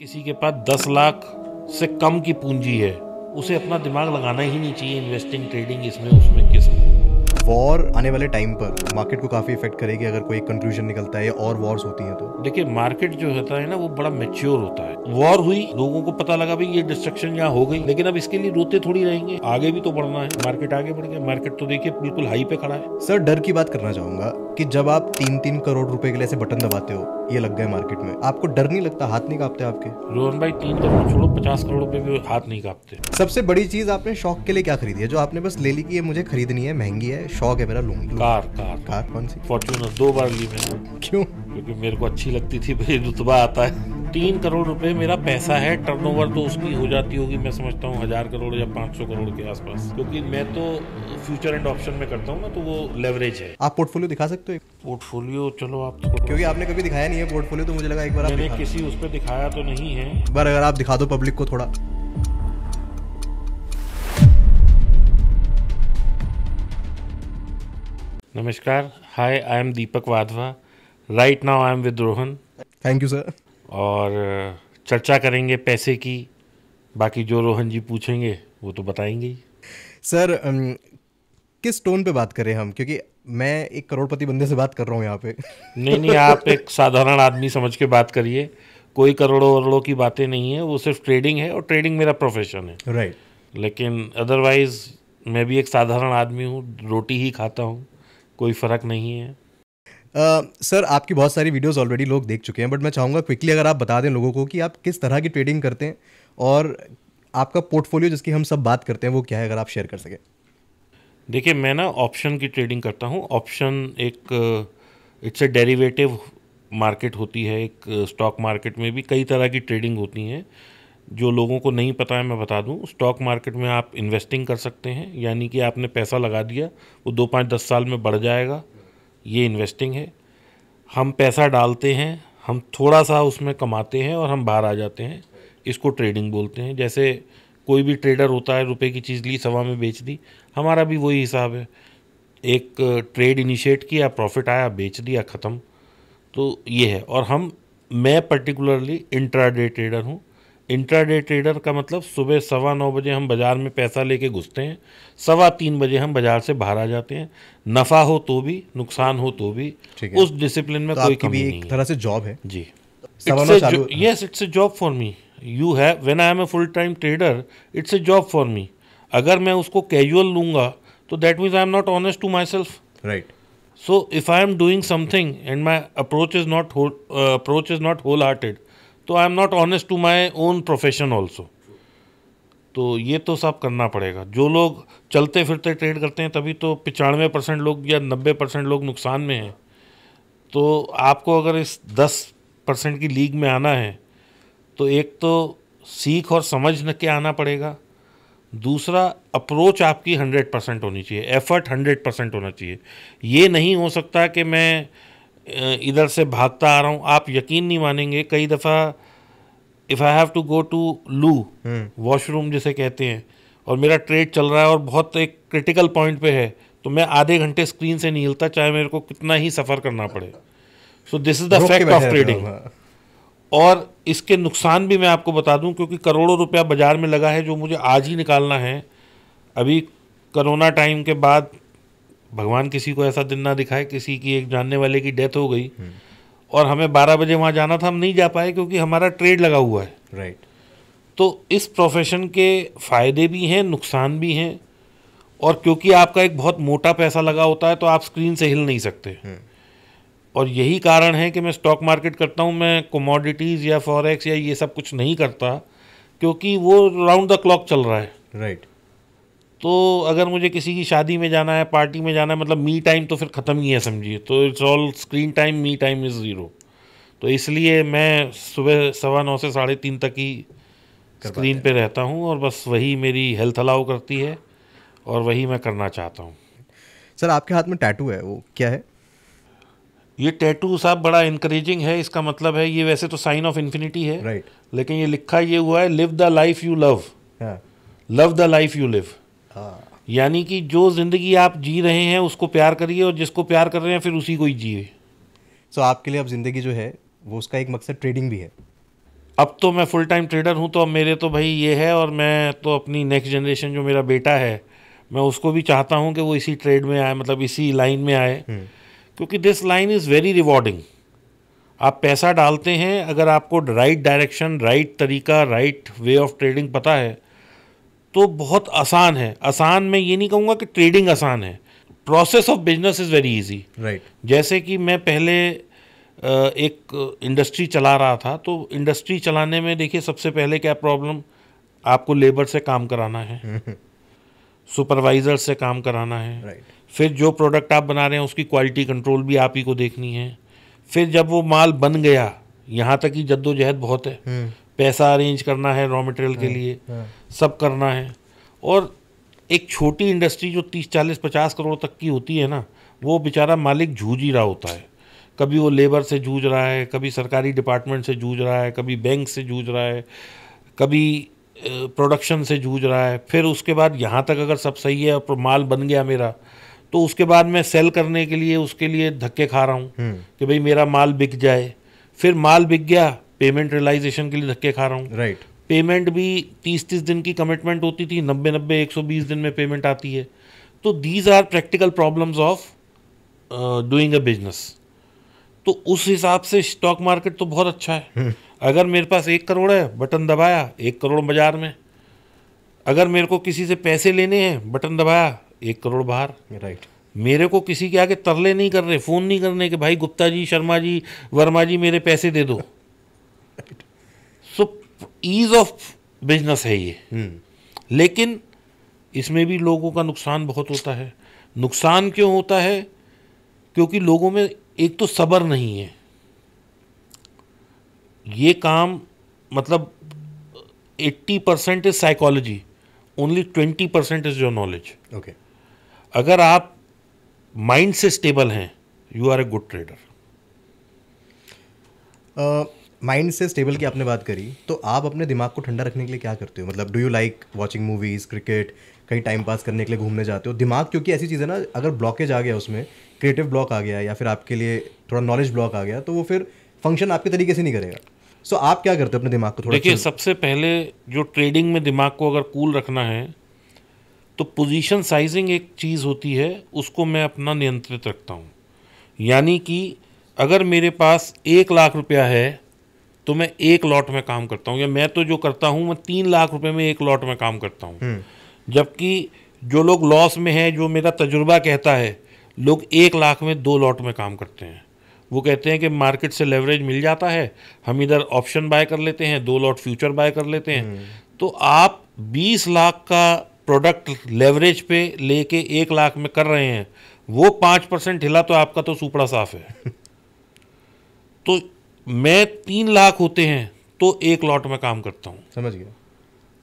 किसी के पास दस लाख से कम की पूंजी है उसे अपना दिमाग लगाना ही नहीं चाहिए इन्वेस्टिंग ट्रेडिंग इसमें उसमें किस वॉर आने वाले टाइम पर मार्केट को काफ़ी इफेक्ट करेगी अगर कोई कंक्लूजन निकलता है और वॉर्स होती हैं तो देखिए मार्केट जो होता है ना वो बड़ा मेच्योर होता है वॉर हुई लोगों को पता लगा भाई ये डिस्ट्रक्शन यहाँ हो गई लेकिन अब इसके लिए रोते थोड़ी रहेंगे आगे भी तो बढ़ना है मार्केट आगे बढ़ गया मार्केट तो देखिए बिल्कुल हाई पे खड़ा है सर डर की बात करना चाहूंगा कि जब आप तीन तीन करोड़ रुपए के लिए ऐसे बटन दबाते हो ये लग गए मार्केट में आपको डर नहीं लगता हाथ नहीं कांपते आपके रोहन भाई तीन करोड़ छोड़ो पचास करोड़ रुपए भी हाथ नहीं कांपते सबसे बड़ी चीज आपने शौक के लिए क्या खरीदी है जो आपने बस ले ली की ये मुझे खरीदनी है महंगी है शौक है मेरा लूंगी कार कार कार कौन सी फॉर्चूनर दो बार ली मैंने क्यों क्योंकि मेरे को अच्छी लगती थी भाई रुतबा आता है तीन करोड़ रुपए मेरा पैसा है टर्नओवर तो उसकी हो जाती होगी मैं समझता हूँ हज़ार करोड़ या पाँच सौ करोड़ के आसपास क्योंकि मैं तो फ्यूचर एंड ऑप्शन में करता हूँ ना तो वो लेवरेज है आप पोर्टफोलियो दिखा सकते हो पोर्टफोलियो चलो आप क्योंकि आपने कभी दिखाया नहीं है पोर्टफोलियो तो मुझे लगा एक बार मैंने किसी उस पर दिखाया तो नहीं है बार अगर आप दिखा दो पब्लिक को थोड़ा नमस्कार hi I am Deepak Wadhwa right now I am with Rohan thank you sir और uh, चर्चा करेंगे पैसे की बाकी जो रोहन जी पूछेंगे वो तो बताएंगे ही सर um, किस टोन पे बात करें हम क्योंकि मैं एक करोड़पति बंदे से बात कर रहा हूँ यहाँ पे नहीं नहीं आप एक साधारण आदमी समझ के बात करिए कोई करोड़ों वरोड़ों की बातें नहीं है वो सिर्फ ट्रेडिंग है और ट्रेडिंग मेरा प्रोफेशन है राइट right. लेकिन अदरवाइज मैं भी एक साधारण आदमी हूँ रोटी ही खाता हूँ कोई फ़र्क नहीं है सर आपकी बहुत सारी वीडियोस ऑलरेडी लोग देख चुके हैं बट मैं चाहूँगा क्विकली अगर आप बता दें लोगों को कि आप किस तरह की ट्रेडिंग करते हैं और आपका पोर्टफोलियो जिसकी हम सब बात करते हैं वो क्या है अगर आप शेयर कर सकें देखिए मैं ना ऑप्शन की ट्रेडिंग करता हूँ ऑप्शन एक इट्स अ डेरिवेटिव मार्केट होती है एक स्टॉक मार्केट में भी कई तरह की ट्रेडिंग होती हैं जो लोगों को नहीं पता है मैं बता दूं स्टॉक मार्केट में आप इन्वेस्टिंग कर सकते हैं यानी कि आपने पैसा लगा दिया वो दो पाँच दस साल में बढ़ जाएगा ये इन्वेस्टिंग है हम पैसा डालते हैं हम थोड़ा सा उसमें कमाते हैं और हम बाहर आ जाते हैं इसको ट्रेडिंग बोलते हैं जैसे कोई भी ट्रेडर होता है रुपए की चीज़ ली सवा में बेच दी हमारा भी वही हिसाब है एक ट्रेड इनिशिएट किया प्रॉफिट आया बेच दिया ख़त्म तो ये है और हम मैं पर्टिकुलरली इंट्राडे ट्रेडर हूँ इंट्राडे ट्रेडर का मतलब सुबह सवा नौ बजे हम बाज़ार में पैसा लेके घुसते हैं सवा तीन बजे हम बाज़ार से बाहर आ जाते हैं नफ़ा हो तो भी नुकसान हो तो भी उस डिसिप्लिन में तो कोई कमी भी तरह से जॉब है जी yes it's a job for me you have when I am a full time trader it's a job for me अगर मैं उसको कैजुअल लूँगा तो that means I am not honest to myself right so if I am doing something and my approach is not approach is not whole hearted तो I am not honest to my own profession also तो ये तो सब करना पड़ेगा जो लोग चलते फिरते ट्रेड करते हैं तभी तो पचानवे परसेंट लोग या नब्बे परसेंट लोग नुकसान में हैं तो आपको अगर इस दस परसेंट की लीग में आना है तो एक तो सीख और समझ न के आना पड़ेगा दूसरा अप्रोच आपकी हंड्रेड परसेंट होनी चाहिए एफर्ट हंड्रेड परसेंट होना चाहिए ये नहीं हो सकता कि मैं इधर से भागता आ रहा हूँ आप यकीन नहीं मानेंगे कई दफ़ा if I have to go to loo washroom जिसे कहते हैं और मेरा ट्रेड चल रहा है और बहुत एक क्रिटिकल पॉइंट पे है तो मैं आधे घंटे स्क्रीन से नहीं हिलता चाहे मेरे को कितना ही सफ़र करना पड़े so this is the fact of trading और इसके नुकसान भी मैं आपको बता दूं क्योंकि करोड़ों रुपया बाज़ार में लगा है जो मुझे आज ही निकालना है अभी कोरोना टाइम के बाद भगवान किसी को ऐसा दिन ना दिखाए किसी की एक जानने वाले की डेथ हो गई हम्म। और हमें बारह बजे वहाँ जाना था हम नहीं जा पाए क्योंकि हमारा ट्रेड लगा हुआ है राइट तो इस प्रोफेशन के फ़ायदे भी हैं नुकसान भी हैं और क्योंकि आपका एक बहुत मोटा पैसा लगा होता है तो आप स्क्रीन से हिल नहीं सकते हम्म। और यही कारण है कि मैं स्टॉक मार्केट करता हूँ मैं कमोडिटीज़ या फॉरेक्स या ये सब कुछ नहीं करता क्योंकि वो राउंड द क्लॉक चल रहा है राइट तो अगर मुझे किसी की शादी में जाना है पार्टी में जाना है मतलब मी टाइम तो फिर ख़त्म ही है समझिए तो it's all screen time me time is zero तो इसलिए मैं सुबह सवा नौ से साढ़े तीन तक ही स्क्रीन पे रहता हूँ और बस वही मेरी हेल्थ अलाउ करती है और वही मैं करना चाहता हूँ सर आपके हाथ में टैटू है वो क्या है ये टैटू साहब बड़ा इनक्रेजिंग है इसका मतलब है ये वैसे तो साइन ऑफ इन्फिनिटी है लेकिन ये लिखा ये हुआ है live the life you love love the life you live हाँ यानी कि जो ज़िंदगी आप जी रहे हैं उसको प्यार करिए और जिसको प्यार कर रहे हैं फिर उसी को ही जिए सो so, आपके लिए अब ज़िंदगी जो है वो उसका एक मकसद ट्रेडिंग भी है अब तो मैं फुल टाइम ट्रेडर हूँ तो अब मेरे तो भाई ये है और मैं तो अपनी नेक्स्ट जनरेशन जो मेरा बेटा है मैं उसको भी चाहता हूँ कि वो इसी ट्रेड में आए मतलब इसी लाइन में आए हम्म। क्योंकि this line is very rewarding आप पैसा डालते हैं अगर आपको राइट डायरेक्शन राइट तरीका राइट वे ऑफ ट्रेडिंग पता है तो बहुत आसान है आसान मैं ये नहीं कहूँगा कि ट्रेडिंग आसान है process of business is very easy right जैसे कि मैं पहले एक इंडस्ट्री चला रहा था तो इंडस्ट्री चलाने में देखिए सबसे पहले क्या प्रॉब्लम आपको लेबर से काम कराना है सुपरवाइज़र से काम कराना है right. फिर जो प्रोडक्ट आप बना रहे हैं उसकी क्वालिटी कंट्रोल भी आप ही को देखनी है फिर जब वो माल बन गया यहाँ तक कि जद्दोजहद बहुत है हम्म। पैसा अरेंज करना है रॉ मटेरियल के हाँ, लिए हाँ। सब करना है और एक छोटी इंडस्ट्री जो तीस चालीस पचास करोड़ तक की होती है ना वो बेचारा मालिक जूझ ही रहा होता है कभी वो लेबर से जूझ रहा है कभी सरकारी डिपार्टमेंट से जूझ रहा है कभी बैंक से जूझ रहा है कभी प्रोडक्शन से जूझ रहा है फिर उसके बाद यहाँ तक अगर सब सही है और माल बन गया मेरा तो उसके बाद मैं सेल करने के लिए उसके लिए धक्के खा रहा हूँ हम्म। कि भाई मेरा माल बिक जाए फिर माल बिक गया पेमेंट रियलाइजेशन के लिए धक्के खा रहा हूँ राइट पेमेंट भी तीस तीस दिन की कमिटमेंट होती थी नब्बे नब्बे एक सौ बीस दिन में पेमेंट आती है तो these are practical problems of doing a business तो उस हिसाब से स्टॉक मार्केट तो बहुत अच्छा है हम्म। अगर मेरे पास एक करोड़ है बटन दबाया एक करोड़ बाजार में अगर मेरे को किसी से पैसे लेने हैं बटन दबाया एक करोड़ बाहर राइट मेरे को किसी के आगे तरले नहीं कर रहे फ़ोन नहीं करने के भाई गुप्ता जी शर्मा जी वर्मा जी मेरे पैसे दे दो ईज ऑफ बिजनेस है ये लेकिन इसमें भी लोगों का नुकसान बहुत होता है नुकसान क्यों होता है क्योंकि लोगों में एक तो सब्र नहीं है ये काम मतलब 80 percent is psychology only 20 percent is your knowledge okay अगर आप माइंड से स्टेबल हैं you are a good trader mind से स्टेबल की आपने बात करी तो आप अपने दिमाग को ठंडा रखने के लिए क्या करते हो मतलब do you like watching movies cricket कहीं टाइम पास करने के लिए घूमने जाते हो दिमाग क्योंकि ऐसी चीज़ है ना अगर ब्लॉकेज आ गया उसमें क्रिएटिव ब्लॉक आ गया या फिर आपके लिए थोड़ा नॉलेज ब्लॉक आ गया तो वो फिर फंक्शन आपके तरीके से नहीं करेगा सो so, आप क्या करते हो अपने दिमाग को थोड़ा देखिए सबसे पहले जो ट्रेडिंग में दिमाग को अगर कूल रखना है तो पोजीशन साइजिंग एक चीज़ होती है उसको मैं अपना नियंत्रित रखता हूँ यानी कि अगर मेरे पास एक लाख रुपया है तो मैं एक लॉट में काम करता हूँ या मैं तो जो करता हूँ मैं तीन लाख रुपए में एक लॉट में काम करता हूँ हम्म। जबकि जो लोग लॉस में हैं जो मेरा तजुर्बा कहता है लोग एक लाख में दो लॉट में काम करते हैं वो कहते हैं कि मार्केट से लेवरेज मिल जाता है हम इधर ऑप्शन बाय कर लेते हैं दो लॉट फ्यूचर बाय कर लेते हैं हम्म। तो आप 20 लाख का प्रोडक्ट लेवरेज पे लेके एक लाख में कर रहे हैं वो पाँच परसेंट हिला तो आपका तो सुपड़ा साफ है तो मैं तीन लाख होते हैं तो एक लॉट में काम करता हूँ समझ गया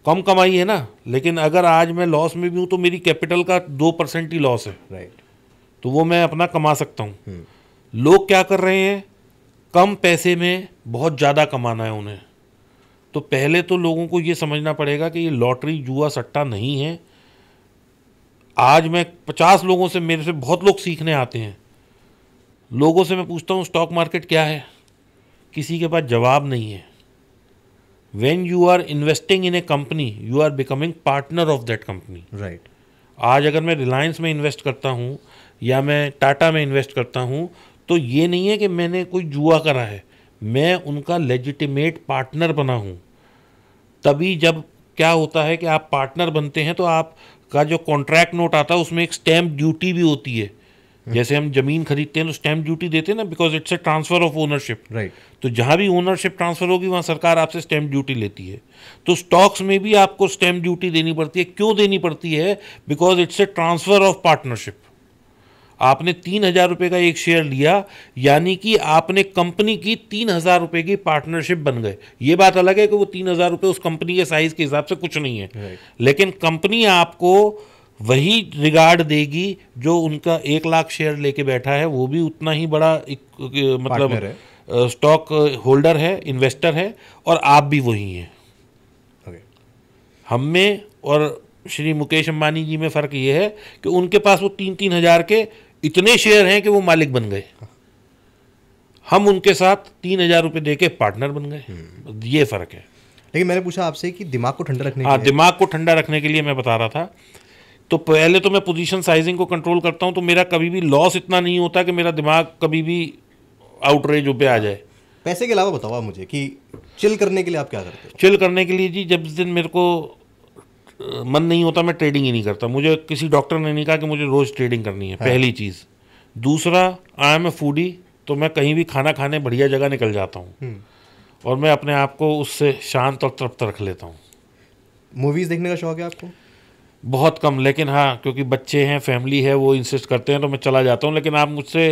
कम कमाई है ना लेकिन अगर आज मैं लॉस में भी हूँ तो मेरी कैपिटल का दो परसेंट ही लॉस है राइट तो वो मैं अपना कमा सकता हूँ हम्म। लोग क्या कर रहे हैं कम पैसे में बहुत ज़्यादा कमाना है उन्हें तो पहले तो लोगों को ये समझना पड़ेगा कि ये लॉटरी जुआ सट्टा नहीं है आज मैं पचास लोगों से मेरे से बहुत लोग सीखने आते हैं लोगों से मैं पूछता हूँ स्टॉक मार्केट क्या है किसी के पास जवाब नहीं है when you are investing in a company you are becoming partner of that company right आज अगर मैं रिलायंस में इन्वेस्ट करता हूँ या मैं टाटा में इन्वेस्ट करता हूँ तो ये नहीं है कि मैंने कोई जुआ करा है मैं उनका लेजिटिमेट पार्टनर बना हूँ तभी जब क्या होता है कि आप पार्टनर बनते हैं तो आपका जो कॉन्ट्रैक्ट नोट आता है उसमें एक स्टैम्प ड्यूटी भी होती है जैसे हम जमीन खरीदते हैं तो स्टैंप ड्यूटी देते हैं ना because it's a transfer of ownership right तो जहाँ भी ओनरशिप ट्रांसफर होगी वहाँ सरकार आपसे स्टैंप ड्यूटी लेती है तो स्टॉक्स में भी आपको स्टैंप ड्यूटी देनी पड़ती है क्यों देनी पड़ती है because it's a transfer of partnership आपने तीन हज़ार रुपये का एक शेयर लिया यानी कि आपने कंपनी की तीन हज़ार रुपये की पार्टनरशिप बन गए ये बात अलग है कि वो तीन हज़ार रुपये उस कंपनी के साइज़ के हिसाब से कुछ नहीं है लेकिन कंपनी आपको वही रिगार्ड देगी जो उनका एक लाख शेयर लेके बैठा है वो भी उतना ही बड़ा एक, मतलब स्टॉक होल्डर है इन्वेस्टर है और आप भी वही हैं हम में और श्री मुकेश अंबानी जी में फ़र्क ये है कि उनके पास वो तीन तीन हज़ार के इतने शेयर हैं कि वो मालिक बन गए हम उनके साथ तीन हज़ार रुपये दे के पार्टनर बन गए हम्म। ये फ़र्क है लेकिन मैंने पूछा आपसे कि दिमाग को ठंडा रखने हाँ दिमाग को ठंडा रखने के लिए मैं बता रहा था तो पहले तो मैं पोजीशन साइजिंग को कंट्रोल करता हूँ तो मेरा कभी भी लॉस इतना नहीं होता कि मेरा दिमाग कभी भी आउटरेज पे आ जाए पैसे के अलावा बताओ मुझे कि चिल करने के लिए आप क्या करते हैं चिल करने के लिए जी जब दिन मेरे को मन नहीं होता मैं ट्रेडिंग ही नहीं करता मुझे किसी डॉक्टर ने नहीं कहा कि मुझे रोज़ ट्रेडिंग करनी है है। हाँ। पहली चीज़ दूसरा आई एम ए फूडी तो मैं कहीं भी खाना खाने बढ़िया जगह निकल जाता हूँ हम्म। और मैं अपने आप को उससे शांत और तृप्त रख लेता हूँ मूवीज़ देखने का शौक है आपको बहुत कम लेकिन हाँ क्योंकि बच्चे हैं फैमिली है वो इंसिस्ट करते हैं तो मैं चला जाता हूँ लेकिन आप मुझसे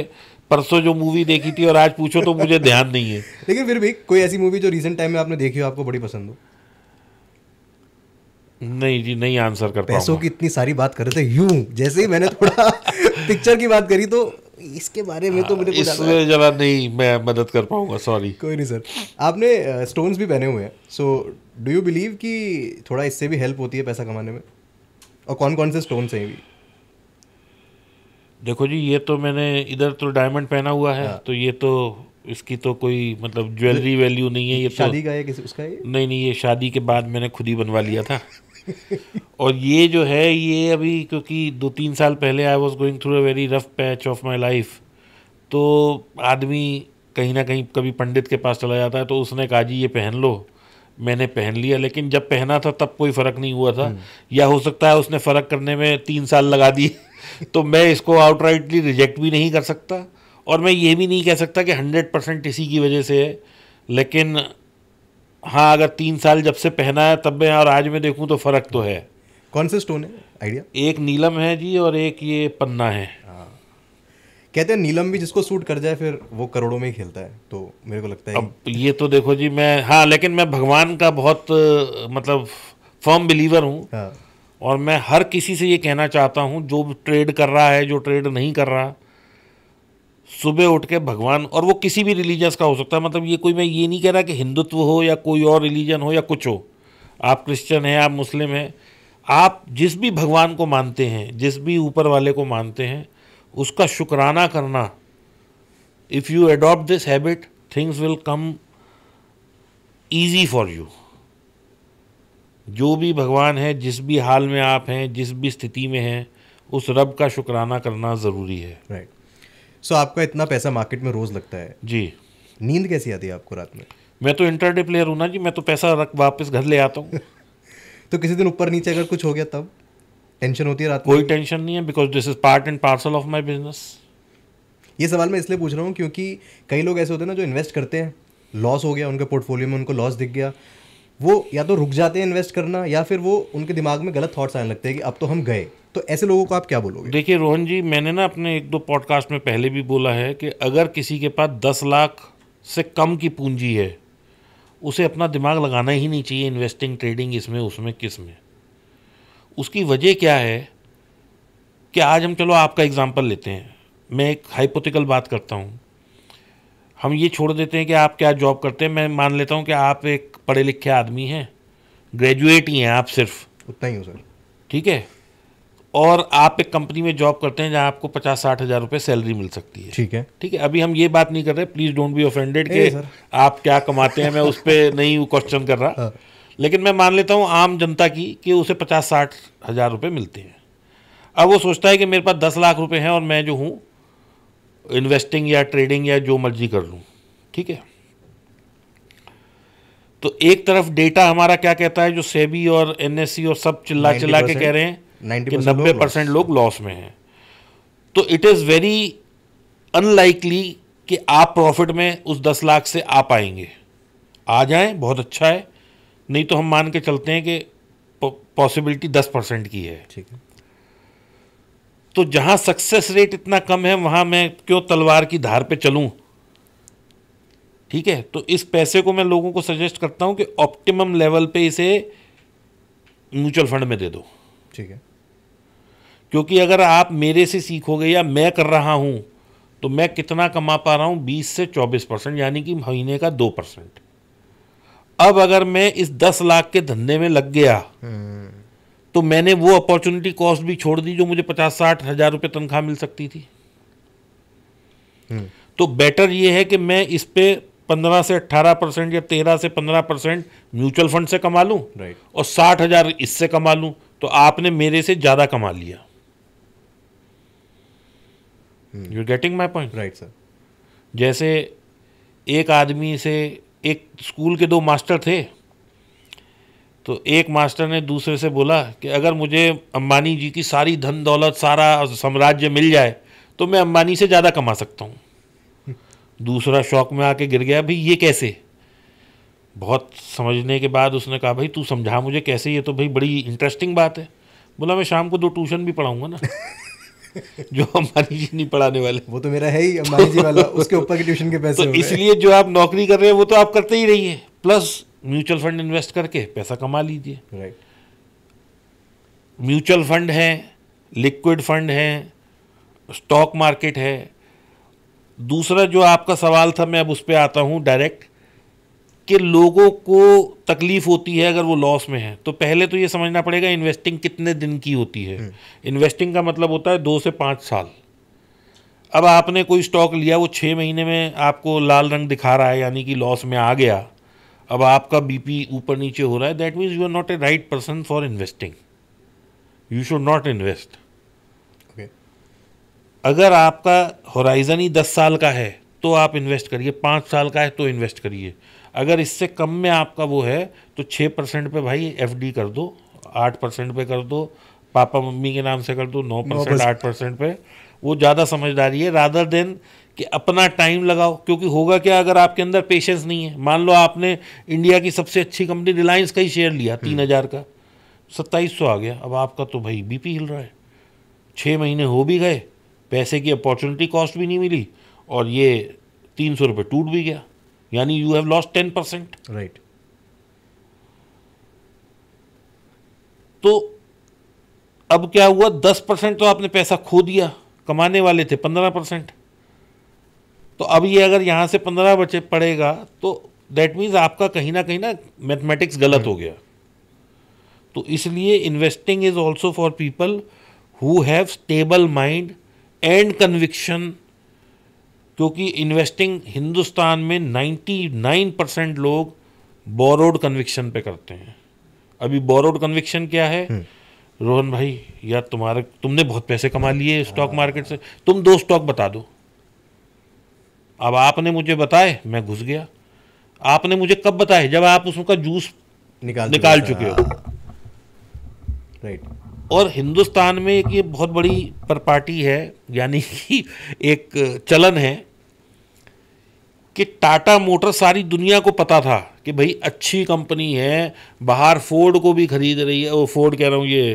परसों जो मूवी देखी थी और आज पूछो तो मुझे ध्यान नहीं है लेकिन फिर भी कोई ऐसी मूवी जो रिसेंट टाइम में आपने देखी हो आपको बड़ी पसंद हो नहीं जी नहीं आंसर कर पैसों की इतनी सारी बात कर रहे थे यूं जैसे ही मैंने थोड़ा पिक्चर की बात करी तो इसके बारे में तो हाँ, मुझे इसमें जरा नहीं मैं मदद कर पाऊंगा सॉरी कोई नहीं सर आपने स्टोन्स भी पहने हुए हैं सो डू यू बिलीव कि थोड़ा इससे भी हेल्प होती है पैसा कमाने में और कौन कौन से स्टोन हैं भी देखो जी ये तो मैंने इधर तो डायमंड पहना हुआ है हाँ। तो ये तो इसकी तो कोई मतलब ज्वेलरी वैल्यू नहीं है ये तो- शादी तो, का है किसी उसका है? नहीं नहीं ये शादी के बाद मैंने खुद ही बनवा लिया था और ये जो है ये अभी क्योंकि दो तीन साल पहले I was going through a very rough patch of my life तो आदमी कहीं ना कहीं कभी पंडित के पास चला जाता है तो उसने कहा जी ये पहन लो मैंने पहन लिया लेकिन जब पहना था तब कोई फ़र्क नहीं हुआ था या हो सकता है उसने फ़र्क करने में तीन साल लगा दिए तो मैं इसको आउटराइटली रिजेक्ट भी नहीं कर सकता और मैं ये भी नहीं कह सकता कि हंड्रेड परसेंट इसी की वजह से है लेकिन हाँ अगर तीन साल जब से पहना है तब मैं और आज मैं देखूँ तो फ़र्क तो है कौन से स्टोन है आइडिया एक नीलम है जी और एक ये पन्ना है कहते हैं नीलम भी जिसको सूट कर जाए फिर वो करोड़ों में ही खेलता है तो मेरे को लगता है अब ये तो देखो जी मैं हाँ लेकिन मैं भगवान का बहुत मतलब फर्म बिलीवर हूँ हाँ। और मैं हर किसी से ये कहना चाहता हूँ जो ट्रेड कर रहा है जो ट्रेड नहीं कर रहा सुबह उठ के भगवान और वो किसी भी रिलीजन्स का हो सकता है मतलब ये कोई मैं ये नहीं कह रहा कि हिंदुत्व हो या कोई और रिलीजन हो या कुछ हो आप क्रिश्चियन हैं आप मुस्लिम हैं आप जिस भी भगवान को मानते हैं जिस भी ऊपर वाले को मानते हैं उसका शुक्राना करना if you adopt this habit things will come easy for you जो भी भगवान है जिस भी हाल में आप हैं जिस भी स्थिति में हैं उस रब का शुक्राना करना ज़रूरी है राइट सो आपका इतना पैसा मार्केट में रोज़ लगता है जी नींद कैसी आती है आपको रात में मैं तो इंटरडे प्लेयर हूँ ना जी मैं तो पैसा रख वापस घर ले आता हूँ तो किसी दिन ऊपर नीचे अगर कुछ हो गया तब टेंशन होती है रात कोई टेंशन नहीं है because this is part and parcel of my business ये सवाल मैं इसलिए पूछ रहा हूँ क्योंकि कई लोग ऐसे होते हैं ना जो इन्वेस्ट करते हैं लॉस हो गया उनके पोर्टफोलियो में उनको लॉस दिख गया वो या तो रुक जाते हैं इन्वेस्ट करना या फिर वो उनके दिमाग में गलत थॉट्स आने लगते हैं कि अब तो हम गए तो ऐसे लोगों को आप क्या बोलोगे देखिए रोहन जी मैंने ना अपने एक दो पॉडकास्ट में पहले भी बोला है कि अगर किसी के पास दस लाख से कम की पूंजी है उसे अपना दिमाग लगाना ही नहीं चाहिए इन्वेस्टिंग ट्रेडिंग इसमें उसमें किस में उसकी वजह क्या है कि आज हम चलो आपका एग्ज़ाम्पल लेते हैं मैं एक हाइपोथिकल बात करता हूँ हम ये छोड़ देते हैं कि आप क्या जॉब करते हैं मैं मान लेता हूँ कि आप एक पढ़े लिखे आदमी हैं ग्रेजुएट ही हैं आप सिर्फ उतना ही हो सर ठीक है और आप एक कंपनी में जॉब करते हैं जहां आपको पचास साठ हज़ार रुपये सैलरी मिल सकती है ठीक है ठीक है अभी हम ये बात नहीं कर रहे प्लीज़ डोंट बी ऑफेंडेड कि आप क्या कमाते हैं मैं उस पर नहीं क्वेश्चन कर रहा हाँ। लेकिन मैं मान लेता हूँ आम जनता की कि उसे पचास साठ हज़ार रुपये मिलते हैं अब वो सोचता है कि मेरे पास दस लाख रुपए हैं और मैं जो हूँ इन्वेस्टिंग या ट्रेडिंग या जो मर्जी कर लूँ ठीक है तो एक तरफ डेटा हमारा क्या कहता है जो सेबी और एनएससी और सब चिल्ला चिल्ला के कह रहे हैं कि नब्बे परसेंट लोग लॉस में हैं तो इट इज़ वेरी अनलाइकली कि आप प्रॉफिट में उस दस लाख से आ पाएंगे आ जाएं बहुत अच्छा है नहीं तो हम मान के चलते हैं कि पॉसिबिलिटी दस परसेंट की है ठीक है तो जहां सक्सेस रेट इतना कम है वहां मैं क्यों तलवार की धार पे चलूं ठीक है तो इस पैसे को मैं लोगों को सजेस्ट करता हूं कि ऑप्टिमम लेवल पे इसे म्यूचुअल फंड में दे दो ठीक है क्योंकि अगर आप मेरे से सीखोगे या मैं कर रहा हूं तो मैं कितना कमा पा रहा हूं बीस से चौबीस परसेंट यानी कि महीने का दो परसेंट अब अगर मैं इस दस लाख के धंधे में लग गया तो मैंने वो अपॉर्चुनिटी कॉस्ट भी छोड़ दी जो मुझे पचास साठ हजार रुपये तनख्वाह मिल सकती थी तो बेटर ये है कि मैं इस पर पंद्रह से अट्ठारह परसेंट या तेरह से पंद्रह परसेंट म्यूचुअल फंड से कमा लूँ right. और साठ हजार इससे कमा लूँ तो आपने मेरे से ज़्यादा कमा लिया you getting my point right sir जैसे एक आदमी से एक स्कूल के दो मास्टर थे तो एक मास्टर ने दूसरे से बोला कि अगर मुझे अंबानी जी की सारी धन दौलत सारा साम्राज्य मिल जाए तो मैं अंबानी से ज़्यादा कमा सकता हूँ दूसरा शौक में आके गिर गया भाई ये कैसे बहुत समझने के बाद उसने कहा भाई तू समझा मुझे कैसे ये तो भाई बड़ी इंटरेस्टिंग बात है बोला मैं शाम को दो ट्यूशन भी पढ़ाऊँगा ना जो अंबानी जी नहीं पढ़ाने वाले वो तो मेरा है ही अंबानी जी वाला उसके ऊपर की ट्यूशन के तो पैसे तो इसलिए जो आप नौकरी कर रहे हैं वो तो आप करते ही रहिए प्लस म्यूचुअल फंड इन्वेस्ट करके पैसा कमा लीजिए राइट म्यूचुअल फंड है लिक्विड फंड है स्टॉक मार्केट है दूसरा जो आपका सवाल था मैं अब उस पर आता हूँ डायरेक्ट कि लोगों को तकलीफ होती है अगर वो लॉस में है तो पहले तो ये समझना पड़ेगा इन्वेस्टिंग कितने दिन की होती है इन्वेस्टिंग हम्म। का मतलब होता है दो से पाँच साल अब आपने कोई स्टॉक लिया वो छः महीने में आपको लाल रंग दिखा रहा है यानी कि लॉस में आ गया अब आपका बीपी ऊपर नीचे हो रहा है that means you are not a right person for investing you should not invest अगर आपका होराइज़न ही दस साल का है तो आप इन्वेस्ट करिए पाँच साल का है तो इन्वेस्ट करिए अगर इससे कम में आपका वो है तो छः परसेंट पर भाई एफ कर दो आठ परसेंट पर कर दो पापा मम्मी के नाम से कर दो नौ परसेंट आठ परसेंट पर वो ज़्यादा समझदारी है रादर देन कि अपना टाइम लगाओ क्योंकि होगा क्या अगर आपके अंदर पेशेंस नहीं है मान लो आपने इंडिया की सबसे अच्छी कंपनी रिलायंस का ही शेयर लिया तीन हम्म। हज़ार का सत्ताईस सौ आ गया अब आपका तो भाई बीपी हिल रहा है छः महीने हो भी गए पैसे की अपॉर्चुनिटी कॉस्ट भी नहीं मिली और ये तीन सौ रुपये टूट भी गया यानी you have lost ten percent right तो अब क्या हुआ दस परसेंट तो आपने पैसा खो दिया कमाने वाले थे पंद्रह परसेंट तो अब ये अगर यहां से पंद्रह बचे पड़ेगा तो दैट मीन्स आपका कहीं ना कहीं ना मैथमेटिक्स गलत हो hmm. गया तो इसलिए investing is also for people who have stable mind and conviction क्योंकि इन्वेस्टिंग हिंदुस्तान में 99 परसेंट लोग बोरोड कन्विक्शन पे करते हैं अभी बोरोड कन्विक्शन क्या है हम्म। रोहन भाई या तुम्हारे तुमने बहुत पैसे कमा हाँ। लिए स्टॉक मार्केट से तुम दो स्टॉक बता दो अब आपने मुझे बताए मैं घुस गया आपने मुझे कब बताया जब आप उसका जूस निकाल निकाल चुके हो राइट और हिंदुस्तान में एक ये बहुत बड़ी परपाटी है यानी कि एक चलन है कि टाटा मोटर सारी दुनिया को पता था कि भाई अच्छी कंपनी है बाहर फोर्ड को भी खरीद रही है वो फोर्ड कह रहा हूँ ये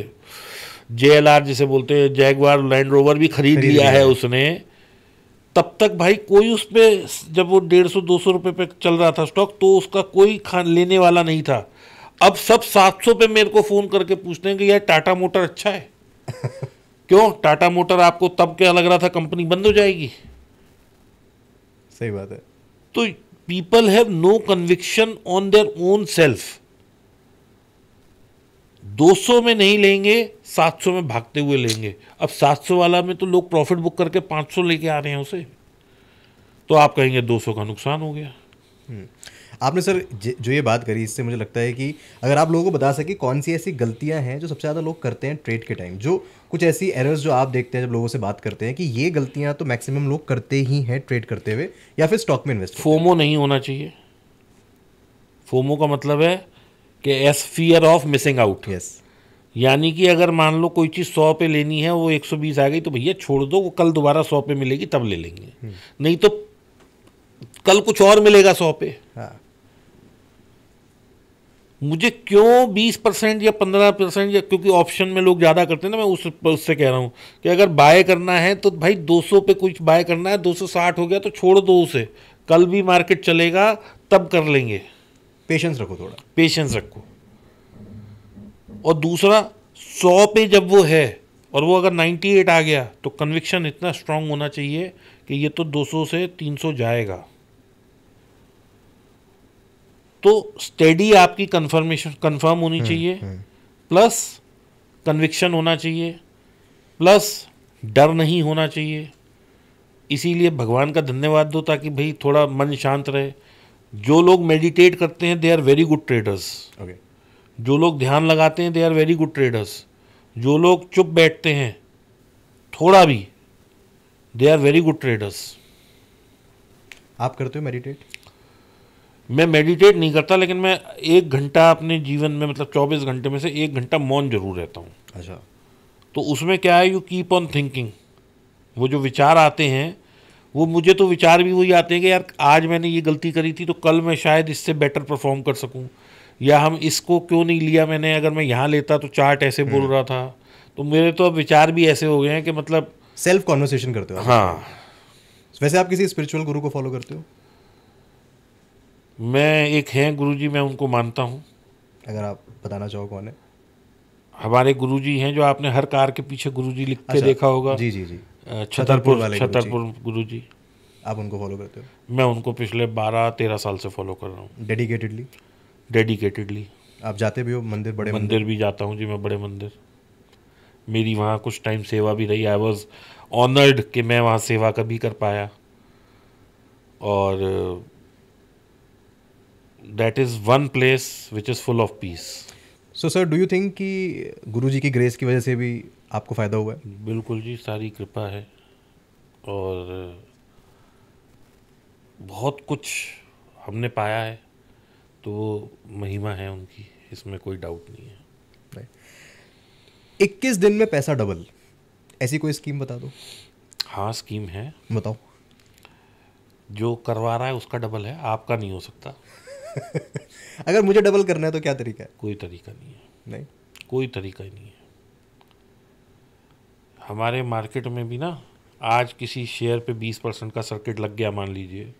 जे एल आर जिसे बोलते हैं जैगवार लैंड रोवर भी खरीद, खरीद लिया है उसने तब तक भाई कोई उस पर जब वो डेढ़ सौ दो सौ रुपये पे चल रहा था स्टॉक तो उसका कोई खान लेने वाला नहीं था अब सब 700 पे मेरे को फोन करके पूछते हैं कि यार टाटा मोटर अच्छा है क्यों टाटा मोटर आपको तब क्या लग रहा था कंपनी बंद हो जाएगी सही बात है तो people have no conviction on their own self 200 में नहीं लेंगे 700 में भागते हुए लेंगे अब 700 वाला में तो लोग प्रॉफिट बुक करके 500 लेके आ रहे हैं उसे तो आप कहेंगे 200 का नुकसान हो गया हम्म। आपने सर जो ये बात करी इससे मुझे लगता है कि अगर आप लोगों को बता सके कौन सी ऐसी गलतियाँ हैं जो सबसे ज़्यादा लोग करते हैं ट्रेड के टाइम जो कुछ ऐसी एरर्स जो आप देखते हैं जब लोगों से बात करते हैं कि ये गलतियाँ तो मैक्सिमम लोग करते ही हैं ट्रेड करते हुए या फिर स्टॉक में इन्वेस्ट फोमो नहीं होना चाहिए फोमो का मतलब है कि as fear of missing out yes यानी कि अगर मान लो कोई चीज़ सौ पे लेनी है वो एक सौ बीस आ गई तो भैया छोड़ दो वो कल दोबारा सौ पे मिलेगी तब ले लेंगे हम्म। नहीं तो कल कुछ और मिलेगा सौ पे हाँ मुझे क्यों बीस परसेंट या पंद्रह परसेंट या क्योंकि ऑप्शन में लोग ज़्यादा करते हैं ना मैं उस उससे कह रहा हूँ कि अगर बाय करना है तो भाई 200 पे कुछ बाय करना है 260 हो गया तो छोड़ दो उसे कल भी मार्केट चलेगा तब कर लेंगे पेशेंस रखो थोड़ा पेशेंस रखो और दूसरा सौ पे जब वो है और वो अगर 98 आ गया तो कन्विक्शन इतना स्ट्रांग होना चाहिए कि ये तो 200 से 300 जाएगा तो स्टेडी आपकी कन्फर्मेशन कन्फर्म होनी हम्म, चाहिए प्लस हम्म। कन्विक्शन होना चाहिए प्लस डर नहीं होना चाहिए इसीलिए भगवान का धन्यवाद दो ताकि भाई थोड़ा मन शांत रहे जो लोग मेडिटेट करते हैं they are very good traders okay जो लोग ध्यान लगाते हैं they are very good traders जो लोग चुप बैठते हैं थोड़ा भी they are very good traders आप करते हो मेडिटेट मैं मेडिटेट नहीं करता लेकिन मैं एक घंटा अपने जीवन में मतलब चौबीस घंटे में से एक घंटा मौन जरूर रहता हूँ अच्छा तो उसमें क्या है यू कीप ऑन थिंकिंग वो जो विचार आते हैं वो मुझे तो विचार भी वही आते हैं कि यार आज मैंने ये गलती करी थी तो कल मैं शायद इससे बेटर परफॉर्म कर सकूँ या हम इसको क्यों नहीं लिया मैंने अगर मैं यहाँ लेता तो चार्ट ऐसे बोल हम्म। रहा था तो मेरे तो अब विचार भी ऐसे हो गए हैं कि मतलब सेल्फ कॉन्वर्सेशन करते हो हाँ वैसे आप किसी स्पिरिचुअल गुरु को फॉलो करते हो मैं एक हैं गुरुजी मैं उनको मानता हूँ अगर आप बताना चाहो कौन है हमारे गुरुजी हैं जो आपने हर कार के पीछे गुरुजी लिख के अच्छा, देखा होगा जी जी जी छतरपुर छतरपुर गुरु जी आप उनको फॉलो करते हो मैं उनको पिछले बारह तेरह साल से फॉलो कर रहा हूँ डेडिकेटेडली डेडिकेटेडली आप जाते भी हो मंदिर बड़े मंदिर भी जाता हूँ जी मैं बड़े मंदिर मेरी वहाँ कुछ टाइम सेवा भी रही आई वॉज ऑनर्ड कि मैं वहाँ सेवा कभी कर पाया और that is one place which is full of peace so sir do you think कि गुरु जी की ग्रेस की वजह से भी आपको फ़ायदा हुआ है बिल्कुल जी सारी कृपा है और बहुत कुछ हमने पाया है तो वो महिमा है उनकी इसमें कोई डाउट नहीं है इक्कीस दिन में पैसा डबल ऐसी कोई स्कीम बता दो हाँ स्कीम है बताओ जो करवा रहा है उसका डबल है आपका नहीं हो सकता अगर मुझे डबल करना है तो क्या तरीका है कोई तरीका नहीं है नहीं कोई तरीका ही नहीं है हमारे मार्केट में भी ना आज किसी शेयर पे 20 परसेंट का सर्किट लग गया मान लीजिए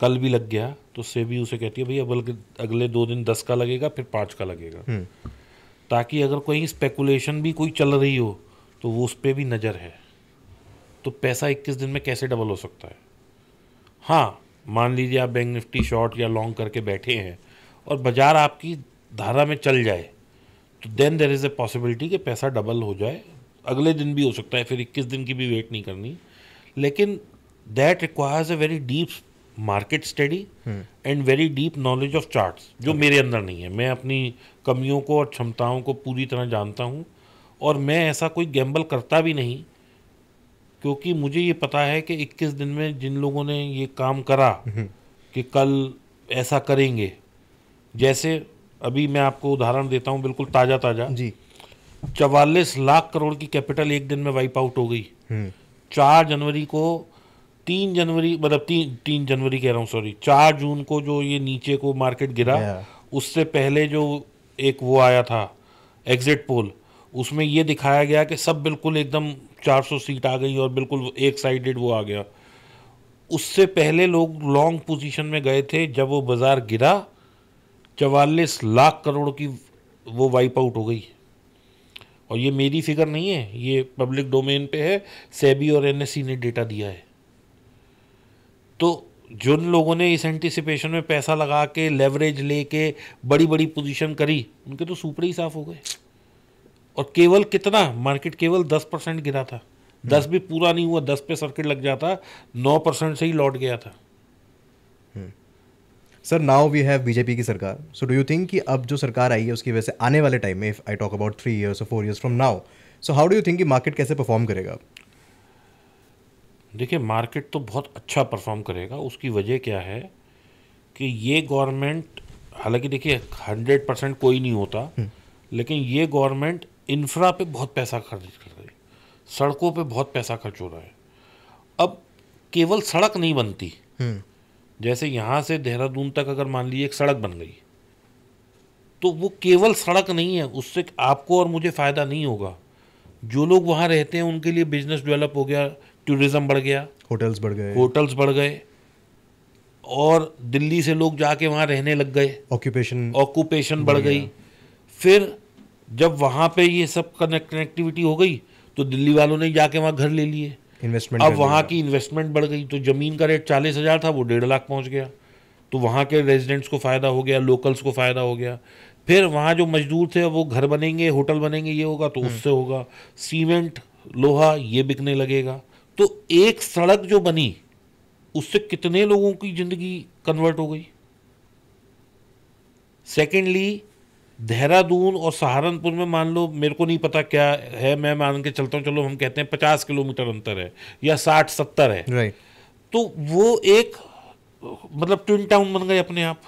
कल भी लग गया तो से भी उसे कहती है भैया बल्कि अगले दो दिन दस का लगेगा फिर पाँच का लगेगा हम्म। ताकि अगर कोई स्पेकुलेशन भी कोई चल रही हो तो वो उस पर भी नज़र है तो पैसा इक्कीस दिन में कैसे डबल हो सकता है हाँ मान लीजिए आप बैंक निफ्टी शॉर्ट या लॉन्ग करके बैठे हैं और बाजार आपकी धारा में चल जाए तो then there is a possibility कि पैसा डबल हो जाए अगले दिन भी हो सकता है फिर इक्कीस दिन की भी वेट नहीं करनी लेकिन that requires a very deep market study and very deep knowledge of charts जो मेरे अंदर नहीं है मैं अपनी कमियों को और क्षमताओं को पूरी तरह जानता हूँ और मैं ऐसा कोई गैम्बल करता भी नहीं क्योंकि मुझे ये पता है कि 21 दिन में जिन लोगों ने ये काम करा हम्म। कि कल ऐसा करेंगे जैसे अभी मैं आपको उदाहरण देता हूँ बिल्कुल ताज़ा ताज़ा जी चवालीस लाख करोड़ की कैपिटल एक दिन में वाइप आउट हो गई हम्म। चार जनवरी को तीन जनवरी मतलब ती, तीन जनवरी कह रहा हूँ सॉरी चार जून को जो ये नीचे को मार्केट गिरा उससे पहले जो एक वो आया था एग्जिट पोल उसमें ये दिखाया गया कि सब बिल्कुल एकदम 400 सीट आ गई और बिल्कुल एक साइडेड वो आ गया उससे पहले लोग लॉन्ग पोजीशन में गए थे जब वो बाज़ार गिरा चवालीस लाख करोड़ की वो वाइप आउट हो गई और ये मेरी फिगर नहीं है ये पब्लिक डोमेन पे है सेबी और एनएससी ने डेटा दिया है तो जिन लोगों ने इस एंटिसिपेशन में पैसा लगा के लेवरेज लेके बड़ी बड़ी पोजीशन करी उनके तो सुपर ही साफ हो गए और केवल कितना मार्केट केवल दस परसेंट गिरा था दस हम्म। भी पूरा नहीं हुआ दस पे सर्किट लग जाता नौ परसेंट से ही लौट गया था हम्म। Sir now we have BJP की सरकार सो डू यू थिंक कि अब जो सरकार आई है उसकी वजह से आने वाले टाइम में if I talk about three years और four years from now so how do you think कि मार्केट कैसे परफॉर्म करेगा देखिए मार्केट तो बहुत अच्छा परफॉर्म करेगा उसकी वजह क्या है कि ये गवर्नमेंट हालांकि देखिए हंड्रेड परसेंट कोई नहीं होता हम्म। लेकिन ये गवर्नमेंट इंफ्रा पे बहुत पैसा खर्च कर रही सड़कों पे बहुत पैसा खर्च हो रहा है अब केवल सड़क नहीं बनती हम्म। जैसे यहाँ से देहरादून तक अगर मान लीजिए एक सड़क बन गई तो वो केवल सड़क नहीं है उससे आपको और मुझे फ़ायदा नहीं होगा जो लोग वहाँ रहते हैं उनके लिए बिजनेस डेवलप हो गया टूरिज़्म बढ़ गया होटल्स बढ़ गए होटल्स बढ़ गए और दिल्ली से लोग जाके वहाँ रहने लग गए ऑक्यूपेशन ऑक्यूपेशन बढ़ गई फिर जब वहाँ पे ये सब कनेक्टिविटी हो गई तो दिल्ली वालों ने जाके वहाँ घर ले लिए इन्वेस्टमेंट अब वहाँ की इन्वेस्टमेंट बढ़ गई तो ज़मीन का रेट चालीस हज़ार था वो डेढ़ लाख पहुँच गया तो वहाँ के रेजिडेंट्स को फ़ायदा हो गया लोकल्स को फ़ायदा हो गया फिर वहाँ जो मजदूर थे वो घर बनेंगे होटल बनेंगे ये होगा तो उससे होगा सीमेंट लोहा ये बिकने लगेगा तो एक सड़क जो बनी उससे कितने लोगों की ज़िंदगी कन्वर्ट हो गई सेकेंडली देहरादून और सहारनपुर में मान लो मेरे को नहीं पता क्या है मैं मान के चलता हूँ चलो हम कहते हैं पचास किलोमीटर अंतर है या साठ सत्तर है right. तो वो एक मतलब ट्विन टाउन बन गए अपने आप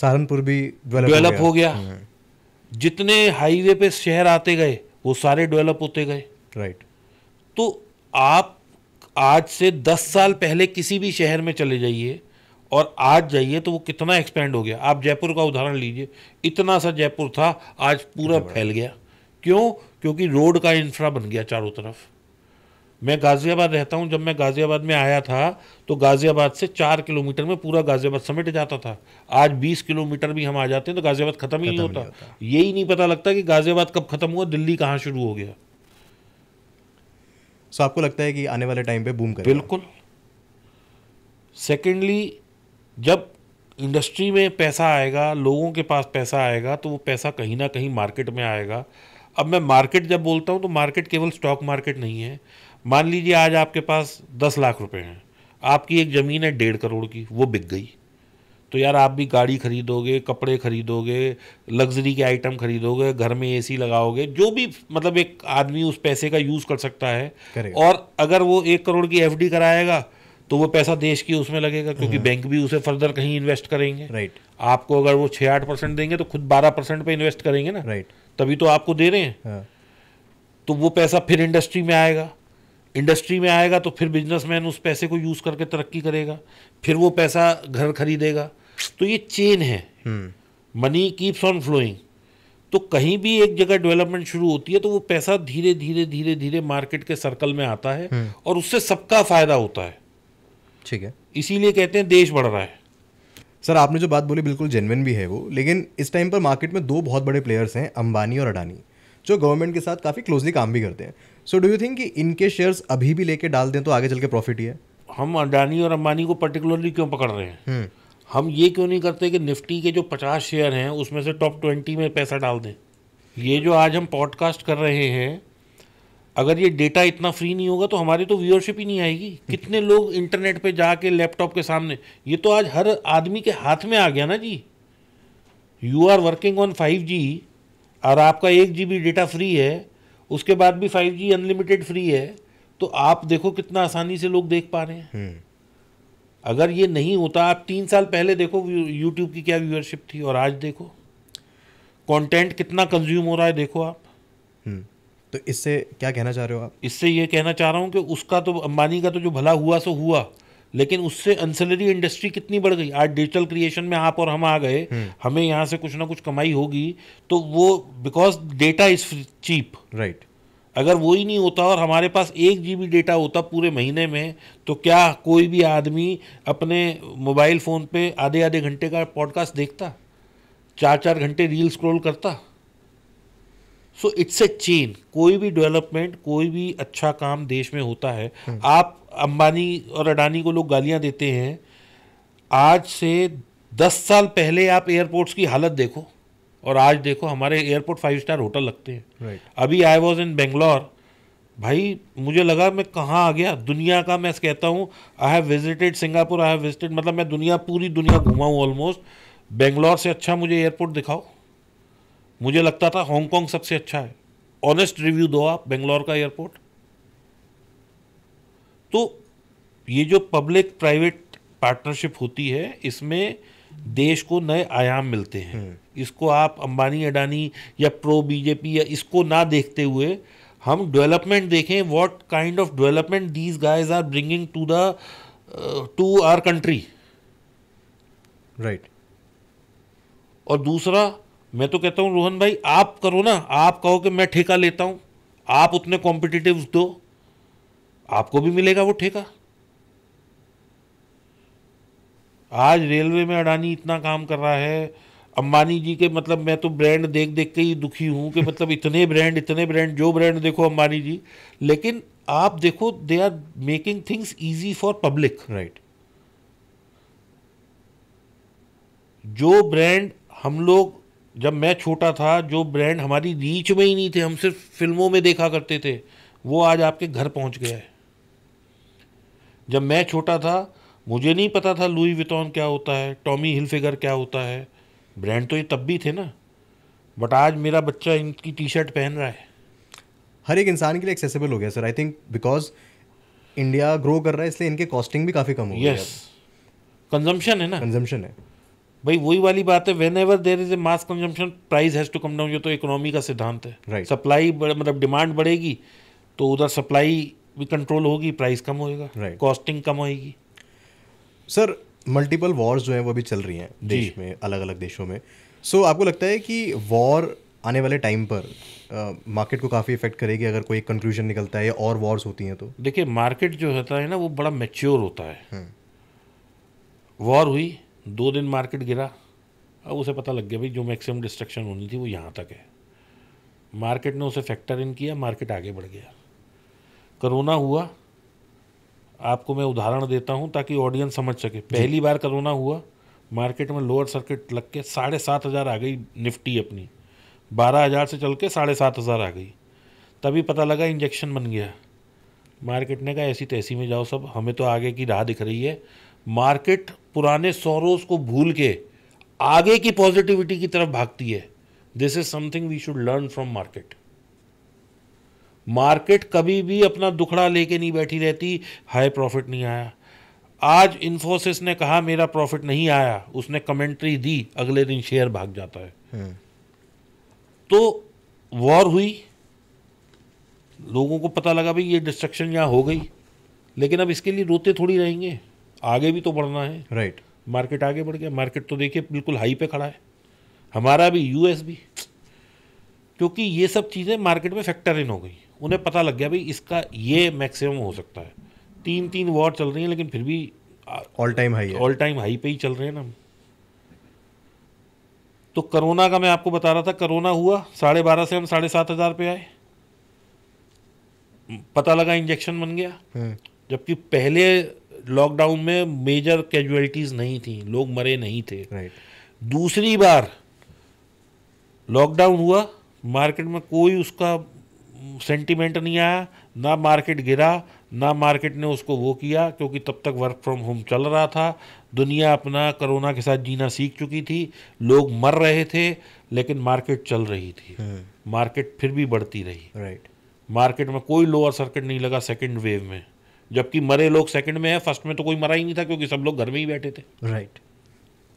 सहारनपुर भी डेवलप हो गया, हो गया। hmm. जितने हाईवे पे शहर आते गए वो सारे डेवलप होते गए राइट right. तो आप आज से दस साल पहले किसी भी शहर में चले जाइए और आज जाइए तो वो कितना एक्सपेंड हो गया आप जयपुर का उदाहरण लीजिए इतना सा जयपुर था आज पूरा फैल गया क्यों क्योंकि रोड का इंफ्रा बन गया चारों तरफ मैं गाज़ियाबाद रहता हूँ जब मैं गाज़ियाबाद में आया था तो गाज़ियाबाद से चार किलोमीटर में पूरा गाज़ियाबाद समेट जाता था आज बीस किलोमीटर भी हम आ जाते हैं तो गाज़ियाबाद ख़त्म ही नहीं होता, यही नहीं पता लगता कि गाज़ियाबाद कब ख़त्म हुआ दिल्ली कहाँ शुरू हो गया सो आपको लगता है कि आने वाले टाइम पे बूम बिल्कुल सेकेंडली जब इंडस्ट्री में पैसा आएगा लोगों के पास पैसा आएगा तो वो पैसा कहीं ना कहीं मार्केट में आएगा अब मैं मार्केट जब बोलता हूँ तो मार्केट केवल स्टॉक मार्केट नहीं है मान लीजिए आज आपके पास दस लाख रुपए हैं आपकी एक ज़मीन है डेढ़ करोड़ की वो बिक गई तो यार आप भी गाड़ी खरीदोगे कपड़े खरीदोगे लग्जरी के आइटम खरीदोगे घर में एसी लगाओगे जो भी मतलब एक आदमी उस पैसे का यूज़ कर सकता है और अगर वो एक करोड़ की एफडी कराएगा तो वो पैसा देश की उसमें लगेगा क्योंकि हाँ। बैंक भी उसे फर्दर कहीं इन्वेस्ट करेंगे राइट आपको अगर वो छः आठ परसेंट देंगे तो खुद बारह परसेंट पे इन्वेस्ट करेंगे ना राइट तभी तो आपको दे रहे हैं हाँ। तो वो पैसा फिर इंडस्ट्री में आएगा इंडस्ट्री में आएगा तो फिर बिजनेसमैन उस पैसे को यूज़ करके तरक्की करेगा फिर वो पैसा घर खरीदेगा तो ये चेन है मनी कीप्स ऑन फ्लोइंग तो कहीं भी एक जगह डेवलपमेंट शुरू होती है तो वो पैसा धीरे धीरे धीरे धीरे मार्केट के सर्कल में आता है हम्म। और उससे सबका फायदा होता है ठीक है इसीलिए कहते हैं देश बढ़ रहा है सर आपने जो बात बोली बिल्कुल जेनविन भी है वो लेकिन इस टाइम पर मार्केट में दो बहुत बड़े प्लेयर्स हैं अंबानी और अडानी जो गवर्नमेंट के साथ काफ़ी क्लोजली काम भी करते हैं सो डू यू थिंक कि इनके शेयर्स अभी भी लेके डाल दें तो आगे चल के प्रॉफिट ही है हम अडानी और अंबानी को पर्टिकुलरली क्यों पकड़ रहे हैं हम्म। हम ये क्यों नहीं करते कि निफ्टी के जो पचास शेयर हैं उसमें से टॉप ट्वेंटी में पैसा डाल दें ये जो आज हम पॉडकास्ट कर रहे हैं अगर ये डेटा इतना फ्री नहीं होगा तो हमारी तो व्यूअरशिप ही नहीं आएगी कितने लोग इंटरनेट पे जाके लैपटॉप के सामने ये तो आज हर आदमी के हाथ में आ गया ना जी you are working on five G और आपका एक जी बी डेटा फ्री है उसके बाद भी फाइव जी अनलिमिटेड फ्री है तो आप देखो कितना आसानी से लोग देख पा रहे हैं हम्म। अगर ये नहीं होता आप तीन साल पहले देखो यूट्यूब की क्या व्यूअरशिप थी और आज देखो कंटेंट कितना कंज्यूम हो रहा है देखो आप हम्म। तो इससे क्या कहना चाह रहे हो आप इससे ये कहना चाह रहा हूँ कि उसका तो अंबानी का तो जो भला हुआ सो हुआ लेकिन उससे अनसेलरी इंडस्ट्री कितनी बढ़ गई आज डिजिटल क्रिएशन में आप और हम आ गए हम्म। हमें यहाँ से कुछ ना कुछ कमाई होगी तो वो because data is cheap right अगर वो ही नहीं होता और हमारे पास एक जी बी डेटा होता पूरे महीने में तो क्या कोई भी आदमी अपने मोबाइल फ़ोन पे आधे आधे घंटे का पॉडकास्ट देखता चार चार घंटे रील स्क्रॉल करता सो इट्स ए चेन कोई भी डेवलपमेंट कोई भी अच्छा काम देश में होता है हम्म। आप अंबानी और अडानी को लोग गालियां देते हैं आज से दस साल पहले आप एयरपोर्ट्स की हालत देखो और आज देखो हमारे एयरपोर्ट फाइव स्टार होटल लगते हैं right. अभी आई वॉज इन बेंगलोर भाई मुझे लगा मैं कहाँ आ गया दुनिया का मैं कहता हूँ I have visited Singapore I have visited मतलब मैं दुनिया पूरी दुनिया घुमाऊँ हूँ ऑलमोस्ट बेंगलोर से अच्छा मुझे एयरपोर्ट दिखाओ मुझे लगता था हांगकॉन्ग सबसे अच्छा है ऑनेस्ट रिव्यू दो आप बेंगलोर का एयरपोर्ट तो ये जो पब्लिक प्राइवेट पार्टनरशिप होती है इसमें देश को नए आयाम मिलते हैं हम्म। इसको आप अंबानी अडानी या प्रो बीजेपी या इसको ना देखते हुए हम डेवलपमेंट देखें what kind of development these guys are bringing to the to our country right और दूसरा मैं तो कहता हूँ रोहन भाई आप करो ना आप कहो कि मैं ठेका लेता हूँ आप उतने कॉम्पिटिटिव दो आपको भी मिलेगा वो ठेका आज रेलवे में अडानी इतना काम कर रहा है अंबानी जी के मतलब मैं तो ब्रांड देख देख के ही दुखी हूँ कि मतलब इतने ब्रांड इतने ब्रांड जो ब्रांड देखो अंबानी जी लेकिन आप देखो they are making things easy for public right जो ब्रांड हम लोग जब मैं छोटा था जो ब्रांड हमारी रीच में ही नहीं थे हम सिर्फ फिल्मों में देखा करते थे वो आज आपके घर पहुंच गया है जब मैं छोटा था मुझे नहीं पता था लुई विटॉन क्या होता है टॉमी हिलफिगर क्या होता है ब्रांड तो ये तब भी थे ना बट आज मेरा बच्चा इनकी टी शर्ट पहन रहा है हर एक इंसान के लिए एक्सेसिबल हो गया sir I think because India grow कर रहा है इसलिए इनके कॉस्टिंग भी काफ़ी कम हो गई यस कंजम्पशन है ना कंजम्पशन है भाई वही वाली बात है whenever there is a mass consumption price has to come down ये तो इकोनॉमी का सिद्धांत है right. सप्लाई मतलब डिमांड बढ़ेगी तो उधर सप्लाई भी कंट्रोल होगी प्राइस कम होएगा right. कॉस्टिंग कम होएगी सर मल्टीपल वॉर्स जो हैं वो भी चल रही हैं देश में अलग अलग देशों में सो so, आपको लगता है कि वॉर आने वाले टाइम पर मार्केट uh, को काफ़ी इफेक्ट करेगी अगर कोई कंक्लूजन निकलता है या और वॉर्स होती हैं तो देखिए मार्केट जो होता है ना वो बड़ा मेच्योर होता है वॉर हम्म। हुई दो दिन मार्केट गिरा अब उसे पता लग गया भाई जो मैक्सिमम डिस्ट्रक्शन होनी थी वो यहाँ तक है मार्केट ने उसे फैक्टर इन किया मार्केट आगे बढ़ गया करोना हुआ आपको मैं उदाहरण देता हूँ ताकि ऑडियंस समझ सके पहली बार करोना हुआ मार्केट में लोअर सर्किट लग के साढ़े सात हज़ार आ गई निफ्टी अपनी बारह हज़ार से चल के साढ़े सात हज़ार आ गई तभी पता लगा इंजेक्शन बन गया मार्केट ने कहा ऐसी तैसी में जाओ सब हमें तो आगे की राह दिख रही है मार्केट पुराने सोरोस को भूल के आगे की पॉजिटिविटी की तरफ भागती है this is something we should learn from market market कभी भी अपना दुखड़ा लेके नहीं बैठी रहती हाई प्रॉफिट नहीं आया आज इन्फोसिस ने कहा मेरा प्रॉफिट नहीं आया उसने कमेंट्री दी अगले दिन शेयर भाग जाता है हम्म। तो वॉर हुई लोगों को पता लगा भाई ये डिस्ट्रक्शन यहाँ हो गई लेकिन अब इसके लिए रोते थोड़ी रहेंगे आगे भी तो बढ़ना है राइट right. मार्केट आगे बढ़ गया मार्केट तो देखिए बिल्कुल हाई पे खड़ा है हमारा भी यूएस भी क्योंकि ये सब चीज़ें मार्केट में फैक्टर इन हो गई उन्हें पता लग गया भाई इसका ये मैक्सिमम हो सकता है तीन तीन वॉर चल रही हैं लेकिन फिर भी all time high all time high पे ही चल रहे हैं ना तो करोना का मैं आपको बता रहा था करोना हुआ साढ़े बारह से हम साढ़े सात हज़ार पे आए पता लगा इंजेक्शन बन गया हम्म। जबकि पहले लॉकडाउन में मेजर कैजुअलिटीज नहीं थी लोग मरे नहीं थे दूसरी बार लॉकडाउन हुआ मार्केट में कोई उसका सेंटिमेंट नहीं आया ना मार्केट गिरा ना मार्केट ने उसको वो किया क्योंकि तब तक वर्क फ्रॉम होम चल रहा था दुनिया अपना कोरोना के साथ जीना सीख चुकी थी लोग मर रहे थे लेकिन मार्केट चल रही थी मार्केट hmm. फिर भी बढ़ती रही राइट मार्केट में कोई लोअर सर्किट नहीं लगा सेकेंड वेव में जबकि मरे लोग सेकंड में है फर्स्ट में तो कोई मरा ही नहीं था क्योंकि सब लोग घर में ही बैठे थे राइट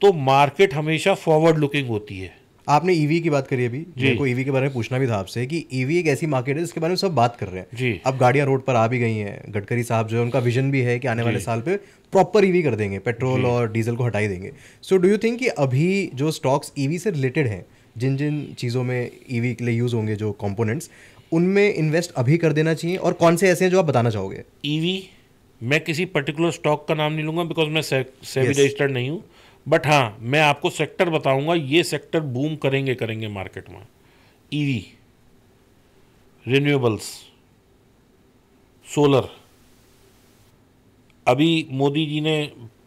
तो मार्केट हमेशा फॉरवर्ड लुकिंग होती है आपने ईवी e की बात करी अभी मेरे को ईवी e के बारे में पूछना भी था आपसे कि ईवी e एक ऐसी मार्केट है जिसके बारे में सब बात कर रहे हैं जी अब गाड़ियां रोड पर आ भी गई हैं गडकरी साहब जो है उनका विजन भी है कि आने वाले साल पे प्रॉपर ईवी कर देंगे पेट्रोल और डीजल को हटाई देंगे सो डू यू थिंक कि अभी जो स्टॉक्स ईवी से रिलेटेड हैं जिन जिन चीज़ों में ईवी के लिए यूज़ होंगे जो कॉम्पोनेंट्स उनमें इन्वेस्ट अभी कर देना चाहिए और कौन से ऐसे हैं जो आप बताना चाहोगे ईवी e मैं किसी पर्टिकुलर स्टॉक का नाम नहीं लूंगा बिकॉज मैं सेबी रजिस्टर्ड नहीं हूँ बट हाँ मैं आपको सेक्टर बताऊंगा ये सेक्टर बूम करेंगे करेंगे मार्केट में ईवी रिन्यूएबल्स सोलर अभी मोदी जी ने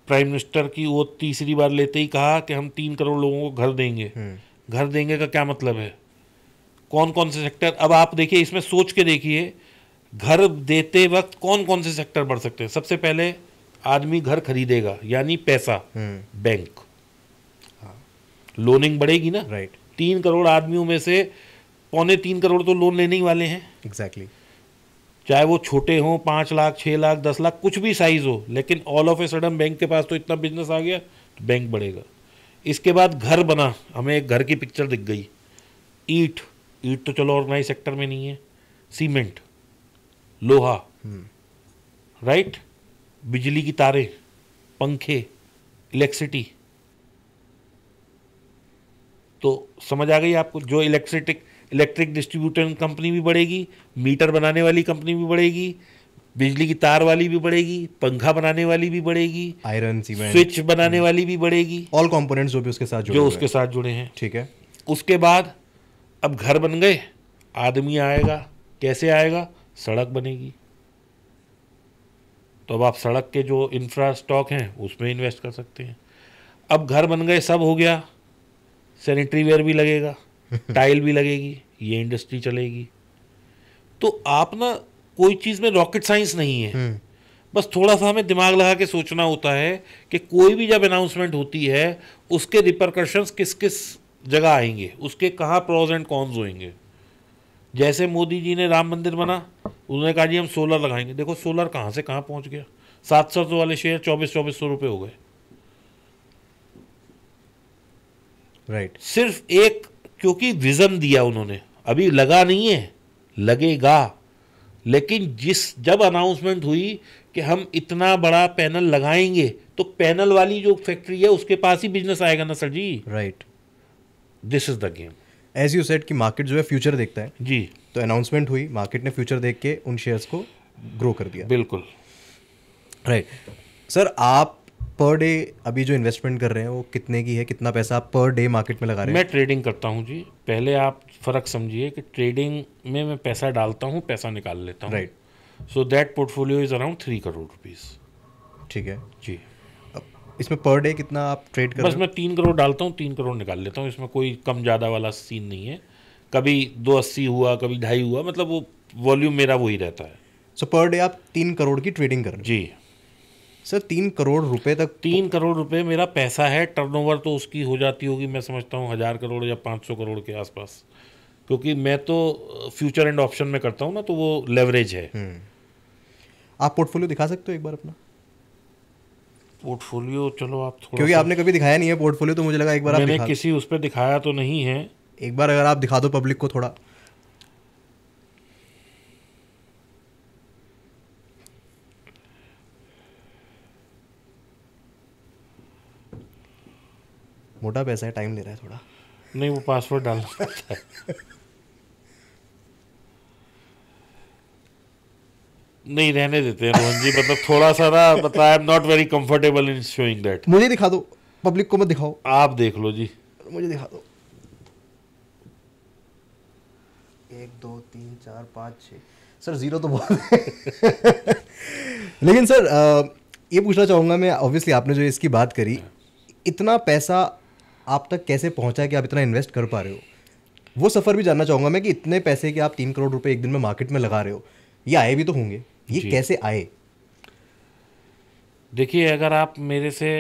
प्राइम मिनिस्टर की वो तीसरी बार लेते ही कहा कि हम तीन करोड़ लोगों को घर देंगे हम्म। घर देंगे का क्या मतलब है कौन कौन से सेक्टर अब आप देखिए इसमें सोच के देखिए घर देते वक्त कौन कौन से सेक्टर बढ़ सकते हैं सबसे पहले आदमी घर खरीदेगा यानी पैसा बैंक हाँ। लोनिंग बढ़ेगी ना राइट तीन करोड़ आदमियों में से पौने तीन करोड़ तो लोन लेने ही वाले हैं एग्जैक्टली exactly. चाहे वो छोटे हों पाँच लाख छः लाख दस लाख कुछ भी साइज़ हो लेकिन all of a sudden bank के पास तो इतना बिजनेस आ गया तो बैंक बढ़ेगा इसके बाद घर बना हमें एक घर की पिक्चर दिख गई ईट ईट तो चलो ऑर्गेनाइज सेक्टर में नहीं है सीमेंट लोहा राइट बिजली की तारे पंखे इलेक्ट्रिसिटी तो समझ आ गई आपको जो इलेक्ट्रिक इलेक्ट्रिक डिस्ट्रीब्यूटर कंपनी भी बढ़ेगी मीटर बनाने वाली कंपनी भी बढ़ेगी बिजली की तार वाली भी बढ़ेगी पंखा बनाने वाली भी बढ़ेगी आयरन सीमेंट स्विच बनाने वाली भी बढ़ेगी ऑल कंपोनेंट्स जो भी उसके साथ जुड़े जो उसके साथ जुड़े हैं ठीक है उसके बाद अब घर बन गए आदमी आएगा कैसे आएगा सड़क बनेगी तो अब आप सड़क के जो इंफ्रास्टॉक हैं उसमें इन्वेस्ट कर सकते हैं अब घर बन गए सब हो गया सैनिटरी वेयर भी लगेगा टाइल भी लगेगी ये इंडस्ट्री चलेगी तो आप ना कोई चीज़ में रॉकेट साइंस नहीं है हम्म। बस थोड़ा सा हमें दिमाग लगा के सोचना होता है कि कोई भी जब अनाउंसमेंट होती है उसके रिपरकशंस किस किस जगह आएंगे उसके कहाँ प्रोज एंड कॉन्स होएंगे जैसे मोदी जी ने राम मंदिर बना उन्होंने कहा जी हम सोलर लगाएंगे देखो सोलर कहाँ से कहाँ पहुँच गया सात सौ वाले शेयर चौबीस चौबीस सौ रुपये हो गए राइट right. सिर्फ एक क्योंकि विजन दिया उन्होंने अभी लगा नहीं है लगेगा लेकिन जिस जब अनाउंसमेंट हुई कि हम इतना बड़ा पैनल लगाएंगे तो पैनल वाली जो फैक्ट्री है उसके पास ही बिजनेस आएगा ना sir ji right right. This is the game as you set कि मार्केट जो है फ्यूचर देखता है जी तो अनाउंसमेंट हुई मार्केट ने फ्यूचर देख के उन शेयर्स को ग्रो कर दिया बिल्कुल राइट right. सर आप पर डे अभी जो इन्वेस्टमेंट कर रहे हैं वो कितने की है कितना पैसा आप पर डे मार्केट में लगा रहे हैं मैं ट्रेडिंग करता हूँ जी पहले आप फ़र्क समझिए कि ट्रेडिंग में मैं पैसा डालता हूँ पैसा निकाल लेता हूँ right so that portfolio is around three crore rupees ठीक है इसमें पर डे कितना आप ट्रेड कर बस मैं तीन करोड़ डालता हूँ तीन करोड़ निकाल लेता हूँ इसमें कोई कम ज़्यादा वाला सीन नहीं है कभी दो अस्सी हुआ कभी ढाई हुआ मतलब वो वॉल्यूम मेरा वही रहता है सो पर डे आप तीन करोड़ की ट्रेडिंग कर रहे जी सर तीन करोड़ रुपए तक तीन करोड़ रुपए मेरा पैसा है टर्नओवर तो उसकी हो जाती होगी मैं समझता हूँ हज़ार करोड़ या पाँच सौ करोड़ के आसपास क्योंकि मैं तो फ्यूचर एंड ऑप्शन में करता हूँ ना तो वो लेवरेज है हम्म। आप पोर्टफोलियो दिखा सकते हो एक बार अपना पोर्टफोलियो चलो आप थोड़ा क्योंकि आपने कभी दिखाया नहीं है पोर्टफोलियो तो मुझे लगा एक बार मैंने आप किसी उस पर दिखाया तो नहीं है एक बार अगर आप दिखा दो पब्लिक को थोड़ा मोटा पैसा है टाइम ले रहा है थोड़ा नहीं वो पासवर्ड डालना नहीं रहने देते हैं रोहन जी मतलब थोड़ा सा ना मतलब I am not very comfortable in showing that मुझे दिखा दो पब्लिक को मत दिखाओ आप देख लो जी मुझे दिखा दो एक दो तीन चार पाँच छः सर ज़ीरो तो बहुत लेकिन सर ये पूछना चाहूँगा मैं ऑब्वियसली आपने जो इसकी बात करी इतना पैसा आप तक कैसे पहुँचा कि आप इतना इन्वेस्ट कर पा रहे हो वो सफ़र भी जानना चाहूँगा मैं कि इतने पैसे कि आप तीन करोड़ रुपए एक दिन में मार्केट में लगा रहे हो ये आए भी तो होंगे ये कैसे आए देखिए अगर आप मेरे से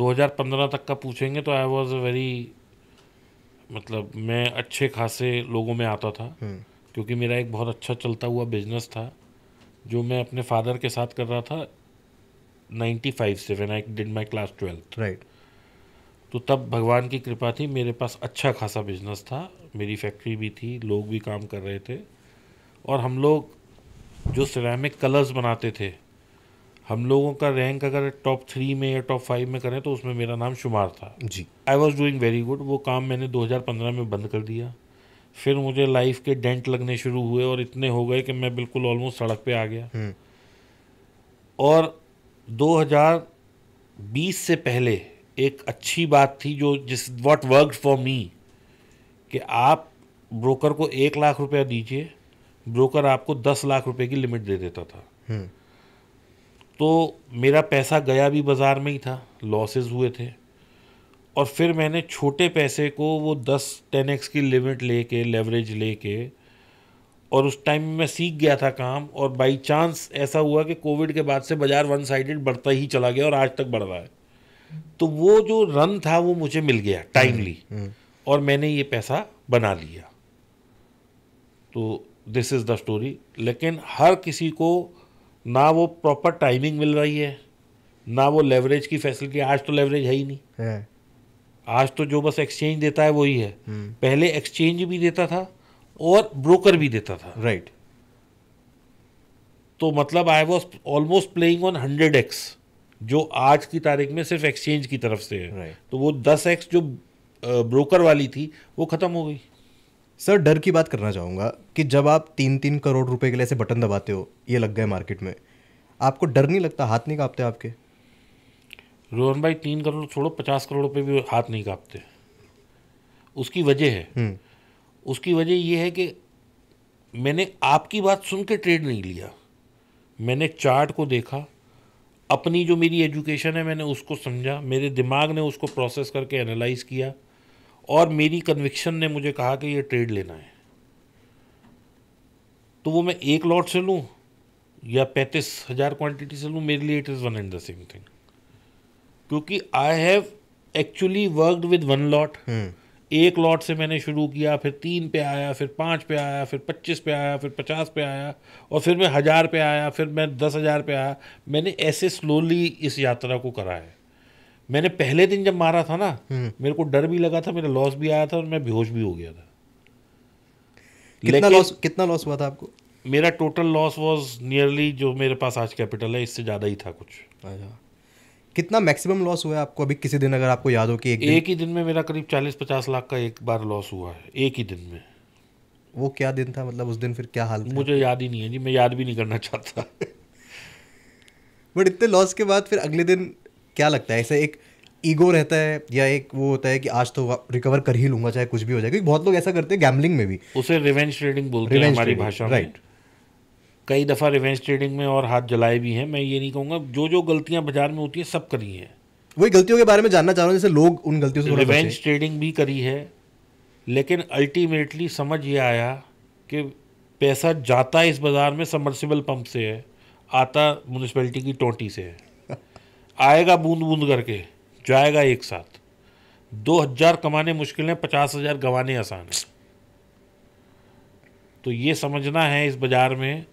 2015 तक का पूछेंगे तो आई वॉज अ वेरी मतलब मैं अच्छे खासे लोगों में आता था हम्म। क्योंकि मेरा एक बहुत अच्छा चलता हुआ बिजनेस था जो मैं अपने फादर के साथ कर रहा था 95 से when I did my class twelfth right तो तब भगवान की कृपा थी मेरे पास अच्छा खासा बिजनेस था मेरी फैक्ट्री भी थी लोग भी काम कर रहे थे और हम लोग जो सिरेमिक कलर्स बनाते थे हम लोगों का रैंक अगर टॉप थ्री में या टॉप फाइव में करें तो उसमें मेरा नाम शुमार था जी I was doing very good वो काम मैंने 2015 में बंद कर दिया फिर मुझे लाइफ के डेंट लगने शुरू हुए और इतने हो गए कि मैं बिल्कुल ऑलमोस्ट सड़क पे आ गया हम्म। और 2020 से पहले एक अच्छी बात थी जो जिस वॉट वर्क फॉर मी कि आप ब्रोकर को एक लाख रुपया दीजिए ब्रोकर आपको दस लाख रुपए की लिमिट दे देता था हम्म। तो मेरा पैसा गया भी बाज़ार में ही था लॉसेस हुए थे और फिर मैंने छोटे पैसे को वो दस टेन एक्स की लिमिट लेके लेवरेज लेके और उस टाइम में मैं सीख गया था काम और बाई चांस ऐसा हुआ कि कोविड के बाद से बाज़ार वन साइडेड बढ़ता ही चला गया और आज तक बढ़ रहा है तो वो जो रन था वो मुझे मिल गया टाइमली हम्म, हम्म। और मैंने ये पैसा बना लिया तो दिस इज़ द स्टोरी लेकिन हर किसी को ना वो प्रॉपर टाइमिंग मिल रही है ना वो लेवरेज की फैसिलिटी आज तो लेवरेज है ही नहीं है आज तो जो बस एक्सचेंज देता है वही है हम्म। पहले एक्सचेंज भी देता था और ब्रोकर भी देता था राइट तो मतलब I was almost playing on hundred x जो आज की तारीख में सिर्फ एक्सचेंज की तरफ से है right. तो वो दस एक्स जो ब्रोकर वाली थी वो ख़त्म हो गई सर डर की बात करना चाहूँगा कि जब आप तीन तीन करोड़ रुपए के लिए ऐसे बटन दबाते हो ये लग गए मार्केट में आपको डर नहीं लगता हाथ नहीं कांपते आपके रोहन भाई तीन करोड़ छोड़ो पचास करोड़ रुपये भी हाथ नहीं कांपते उसकी वजह है हम्म। उसकी वजह यह है कि मैंने आपकी बात सुन के ट्रेड नहीं लिया मैंने चार्ट को देखा अपनी जो मेरी एजुकेशन है मैंने उसको समझा मेरे दिमाग ने उसको प्रोसेस करके एनालाइज किया और मेरी कन्विक्शन ने मुझे कहा कि ये ट्रेड लेना है तो वो मैं एक लॉट से लूँ या पैंतीस हज़ार क्वान्टिटी से लूँ मेरे लिए it is one and the same thing क्योंकि I have actually worked with one lot एक लॉट से मैंने शुरू किया फिर तीन पे आया फिर पाँच पे आया फिर पच्चीस पे आया फिर पचास पे आया और फिर मैं हज़ार पे आया फिर मैं दस हज़ार पे आया मैंने ऐसे स्लोली इस यात्रा को करा है मैंने पहले दिन जब मारा था ना हम्म। मेरे को डर भी लगा था मेरा लॉस भी आया था और मैं बेहोश भी हो गया था कितना लॉस कितना लॉस हुआ था आपको मेरा टोटल लॉस वॉज नियरली जो मेरे पास आज कैपिटल है इससे ज़्यादा ही था कुछ अच्छा कितना मैक्सिमम लॉस हुआ है आपको अभी किसी दिन अगर आपको याद हो कि एक, दिन... एक ही दिन में मेरा करीब चालीस पचास लाख का एक बार लॉस हुआ है एक ही दिन में वो क्या दिन था मतलब उस दिन फिर क्या हाल मुझे याद ही नहीं है जी मैं याद भी नहीं करना चाहता बट इतने लॉस के बाद फिर अगले दिन क्या लगता है ऐसे एक ईगो रहता है या एक वो होता है कि आज तो रिकवर कर ही लूंगा चाहे कुछ भी हो जाए क्योंकि बहुत लोग ऐसा करते हैं गैमलिंग में भी उसे रिवेंज ट्रेडिंग बोलते हैं हमारी भाषा राइट कई दफ़ा रिवेंज ट्रेडिंग में और हाथ जलाए भी हैं मैं ये नहीं कहूँगा जो जो गलतियाँ बाजार में होती हैं सब करी हैं वही गलतियों के बारे में जानना चाह रहा हूँ जैसे लोग उन गलतियों से रिवेंज ट्रेडिंग भी करी है लेकिन अल्टीमेटली समझ ये आया कि पैसा जाता इस बाज़ार में समर्सिबल पंप से है आता म्यूनसिपैलिटी की टोटी से है आएगा बूंद बूंद करके जाएगा एक साथ दो हजार कमाने मुश्किल है पचास हजार गंवाने आसान है तो ये समझना है इस बाज़ार में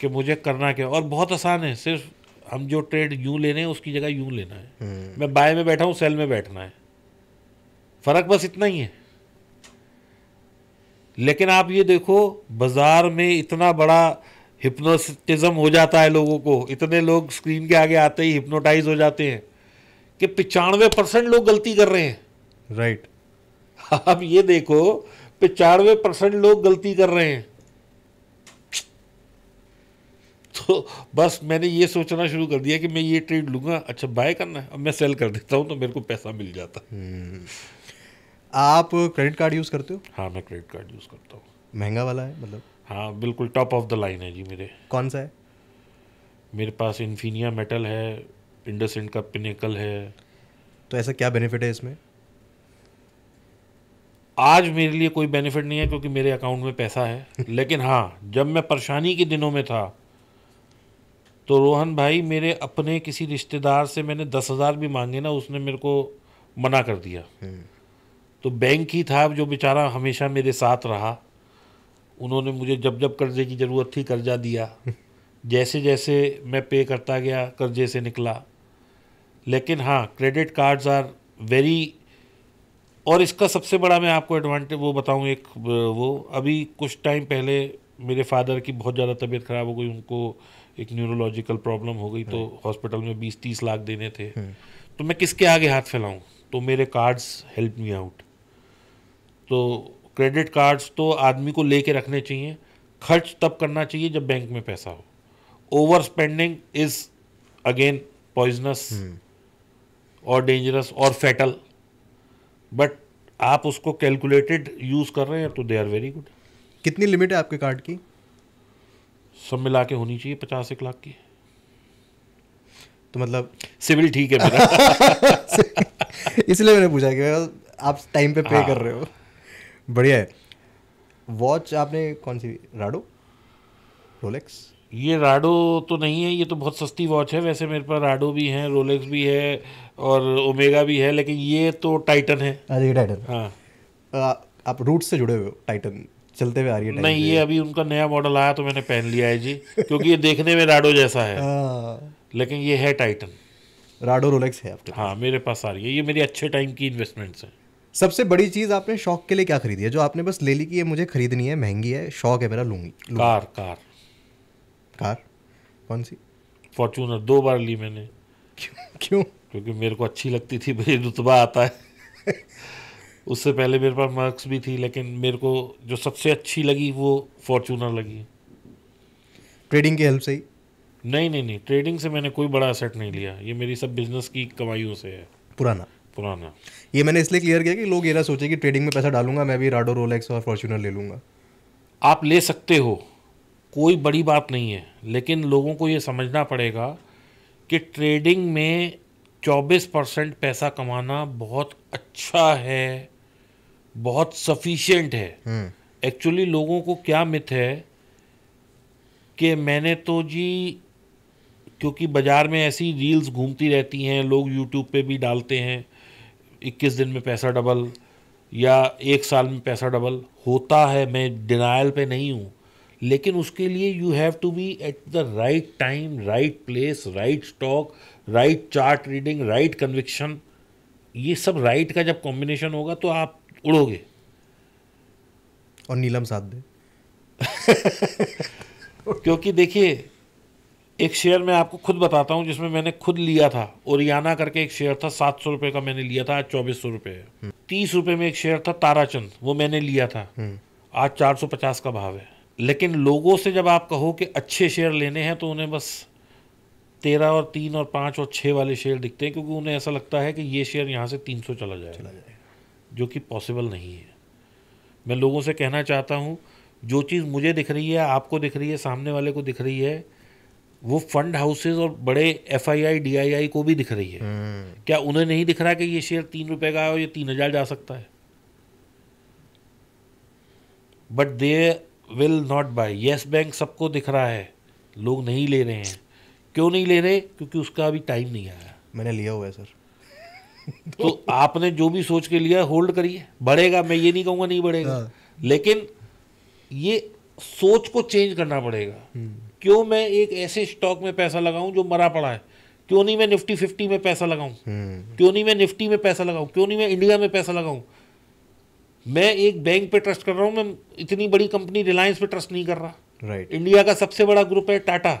कि मुझे करना क्या और बहुत आसान है सिर्फ हम जो ट्रेड यूं ले रहे हैं उसकी जगह यूं लेना है हम्म। मैं बाय में बैठा हूँ सेल में बैठना है फ़र्क बस इतना ही है लेकिन आप ये देखो बाज़ार में इतना बड़ा हिप्नोसिज्म हो जाता है लोगों को इतने लोग स्क्रीन के आगे आते ही हिप्नोटाइज हो जाते हैं कि पिचानवे परसेंट लोग गलती कर रहे हैं राइट right. अब ये देखो पिचानवे परसेंट लोग गलती कर रहे हैं तो बस मैंने ये सोचना शुरू कर दिया कि मैं ये ट्रेड लूंगा अच्छा बाय करना है अब मैं सेल कर देता हूँ तो मेरे को पैसा मिल जाता है हम्म। आप क्रेडिट कार्ड यूज़ करते हो हाँ मैं क्रेडिट कार्ड यूज़ करता हूँ महंगा वाला है मतलब हाँ बिल्कुल टॉप ऑफ द लाइन है जी मेरे कौन सा है मेरे पास इन्फीनिया मेटल है इंडसेंट का पिनेकल है तो ऐसा क्या बेनिफिट है इसमें आज मेरे लिए कोई बेनिफिट नहीं है क्योंकि मेरे अकाउंट में पैसा है लेकिन हाँ जब मैं परेशानी के दिनों में था तो रोहन भाई मेरे अपने किसी रिश्तेदार से मैंने दस हज़ार भी मांगे ना उसने मेरे को मना कर दिया हम्म। तो बैंक ही था जो बेचारा हमेशा मेरे साथ रहा उन्होंने मुझे जब जब कर्जे की ज़रूरत थी कर्जा दिया जैसे जैसे मैं पे करता गया कर्जे से निकला लेकिन हाँ क्रेडिट कार्ड्स आर वेरी और इसका सबसे बड़ा मैं आपको एडवांटेज वो बताऊँ एक वो अभी कुछ टाइम पहले मेरे फादर की बहुत ज़्यादा तबीयत ख़राब हो गई उनको एक न्यूरोलॉजिकल प्रॉब्लम हो गई तो हॉस्पिटल हम्म। में बीस तीस लाख देने थे हम्म। तो मैं किसके आगे हाथ फैलाऊँ तो मेरे कार्ड्स हेल्प मी आउट तो क्रेडिट कार्ड्स तो आदमी को ले रखने चाहिए खर्च तब करना चाहिए जब बैंक में पैसा हो over spending is again poisonous और डेंजरस और फैटल बट आप उसको कैलकुलेटेड यूज़ कर रहे हैं तो दे आर वेरी गुड कितनी लिमिट है आपके कार्ड की सब मिला के होनी चाहिए पचास एक लाख की तो मतलब सिविल ठीक है मेरा इसलिए मैंने पूछा कि आप टाइम पे पे हाँ, कर रहे हो बढ़िया है वॉच आपने कौन सी राडो रोलेक्स ये राडो तो नहीं है ये तो बहुत सस्ती वॉच है वैसे मेरे पास राडो भी है रोलेक्स भी है और ओमेगा भी है लेकिन ये तो टाइटन है अरे टाइटन हाँ, हाँ। आप रूट से जुड़े हुए टाइटन चलते हुए आ रही है नहीं ये अभी उनका नया मॉडल आया तो मैंने पहन लिया है जी क्योंकि ये देखने में राडो जैसा है हाँ। लेकिन ये है टाइटन राडो रोलेक्स है आपके हाँ मेरे पास आ रही है ये मेरी अच्छे टाइम की इन्वेस्टमेंट्स हैं सबसे बड़ी चीज आपने शौक के लिए क्या खरीदी है जो आपने बस ले ली कि ये मुझे खरीदनी है महंगी है शौक है मेरा लूंगी कार कार कार कौन सी फॉर्चूनर दो बार ली मैंने क्यों क्यों क्योंकि मेरे को अच्छी लगती थी भाई रुतबा आता है उससे पहले मेरे पास मार्क्स भी थी लेकिन मेरे को जो सबसे अच्छी लगी वो फॉर्चूनर लगी ट्रेडिंग की हेल्प से ही नहीं नहीं नहीं ट्रेडिंग से मैंने कोई बड़ा असेट नहीं लिया ये मेरी सब बिजनेस की कमाइयों से है पुराना पुराना ये मैंने इसलिए क्लियर किया कि लोग ये ना सोचे कि ट्रेडिंग में पैसा डालूंगा मैं भी राडो रोलेक्स और फॉर्चूनर ले लूँगा आप ले सकते हो कोई बड़ी बात नहीं है लेकिन लोगों को ये समझना पड़ेगा कि ट्रेडिंग में 24 परसेंट पैसा कमाना बहुत अच्छा है बहुत सफिशियंट है एक्चुअली हम्म। लोगों को क्या मिथ है कि मैंने तो जी क्योंकि बाज़ार में ऐसी रील्स घूमती रहती हैं लोग यूट्यूब पे भी डालते हैं इक्कीस दिन में पैसा डबल या एक साल में पैसा डबल होता है मैं डिनाइल पे नहीं हूँ लेकिन उसके लिए you have to be at the right time right place right stock right chart reading right conviction ये सब राइट का जब कॉम्बिनेशन होगा तो आप उड़ोगे और नीलम साथ दे क्योंकि देखिए एक शेयर मैं आपको खुद बताता हूँ जिसमें मैंने खुद लिया था ओरियाना करके एक शेयर था सात सौ रुपये का मैंने लिया था आज चौबीस सौ रुपये हम्म। तीस रुपये में एक शेयर था ताराचंद वो मैंने लिया था हम्म। आज चार सौ पचास का भाव है लेकिन लोगों से जब आप कहो कि अच्छे शेयर लेने हैं तो उन्हें बस तेरह और तीन और पाँच और छः वाले शेयर दिखते हैं क्योंकि उन्हें ऐसा लगता है कि ये शेयर यहाँ से तीन सौ चला जाए जो कि पॉसिबल नहीं है मैं लोगों से कहना चाहता हूँ जो चीज़ मुझे दिख रही है आपको दिख रही है सामने वाले को दिख रही है वो फंड हाउसेज और बड़े F I I D I आई को भी दिख रही है हम्म। क्या उन्हें नहीं दिख रहा कि ये शेयर तीन रुपए का है और ये तीन हजार जा सकता है but they will not buy Yes Bank सबको दिख रहा है लोग नहीं ले रहे हैं क्यों नहीं ले रहे क्योंकि उसका अभी टाइम नहीं आया मैंने लिया हुआ है सर तो आपने जो भी सोच के लिया होल्ड करिए बढ़ेगा मैं ये नहीं कहूंगा नहीं बढ़ेगा हाँ। लेकिन ये सोच को चेंज करना पड़ेगा हम्म। क्यों मैं एक ऐसे स्टॉक में पैसा लगाऊं जो मरा पड़ा है क्यों नहीं मैं निफ्टी फिफ्टी में पैसा लगाऊं हम्म। क्यों नहीं मैं निफ्टी में पैसा लगाऊं क्यों नहीं मैं इंडिया में पैसा लगाऊं मैं एक बैंक पे ट्रस्ट कर रहा हूँ मैं इतनी बड़ी कंपनी रिलायंस पे ट्रस्ट नहीं कर रहा राइट इंडिया का सबसे बड़ा ग्रुप है टाटा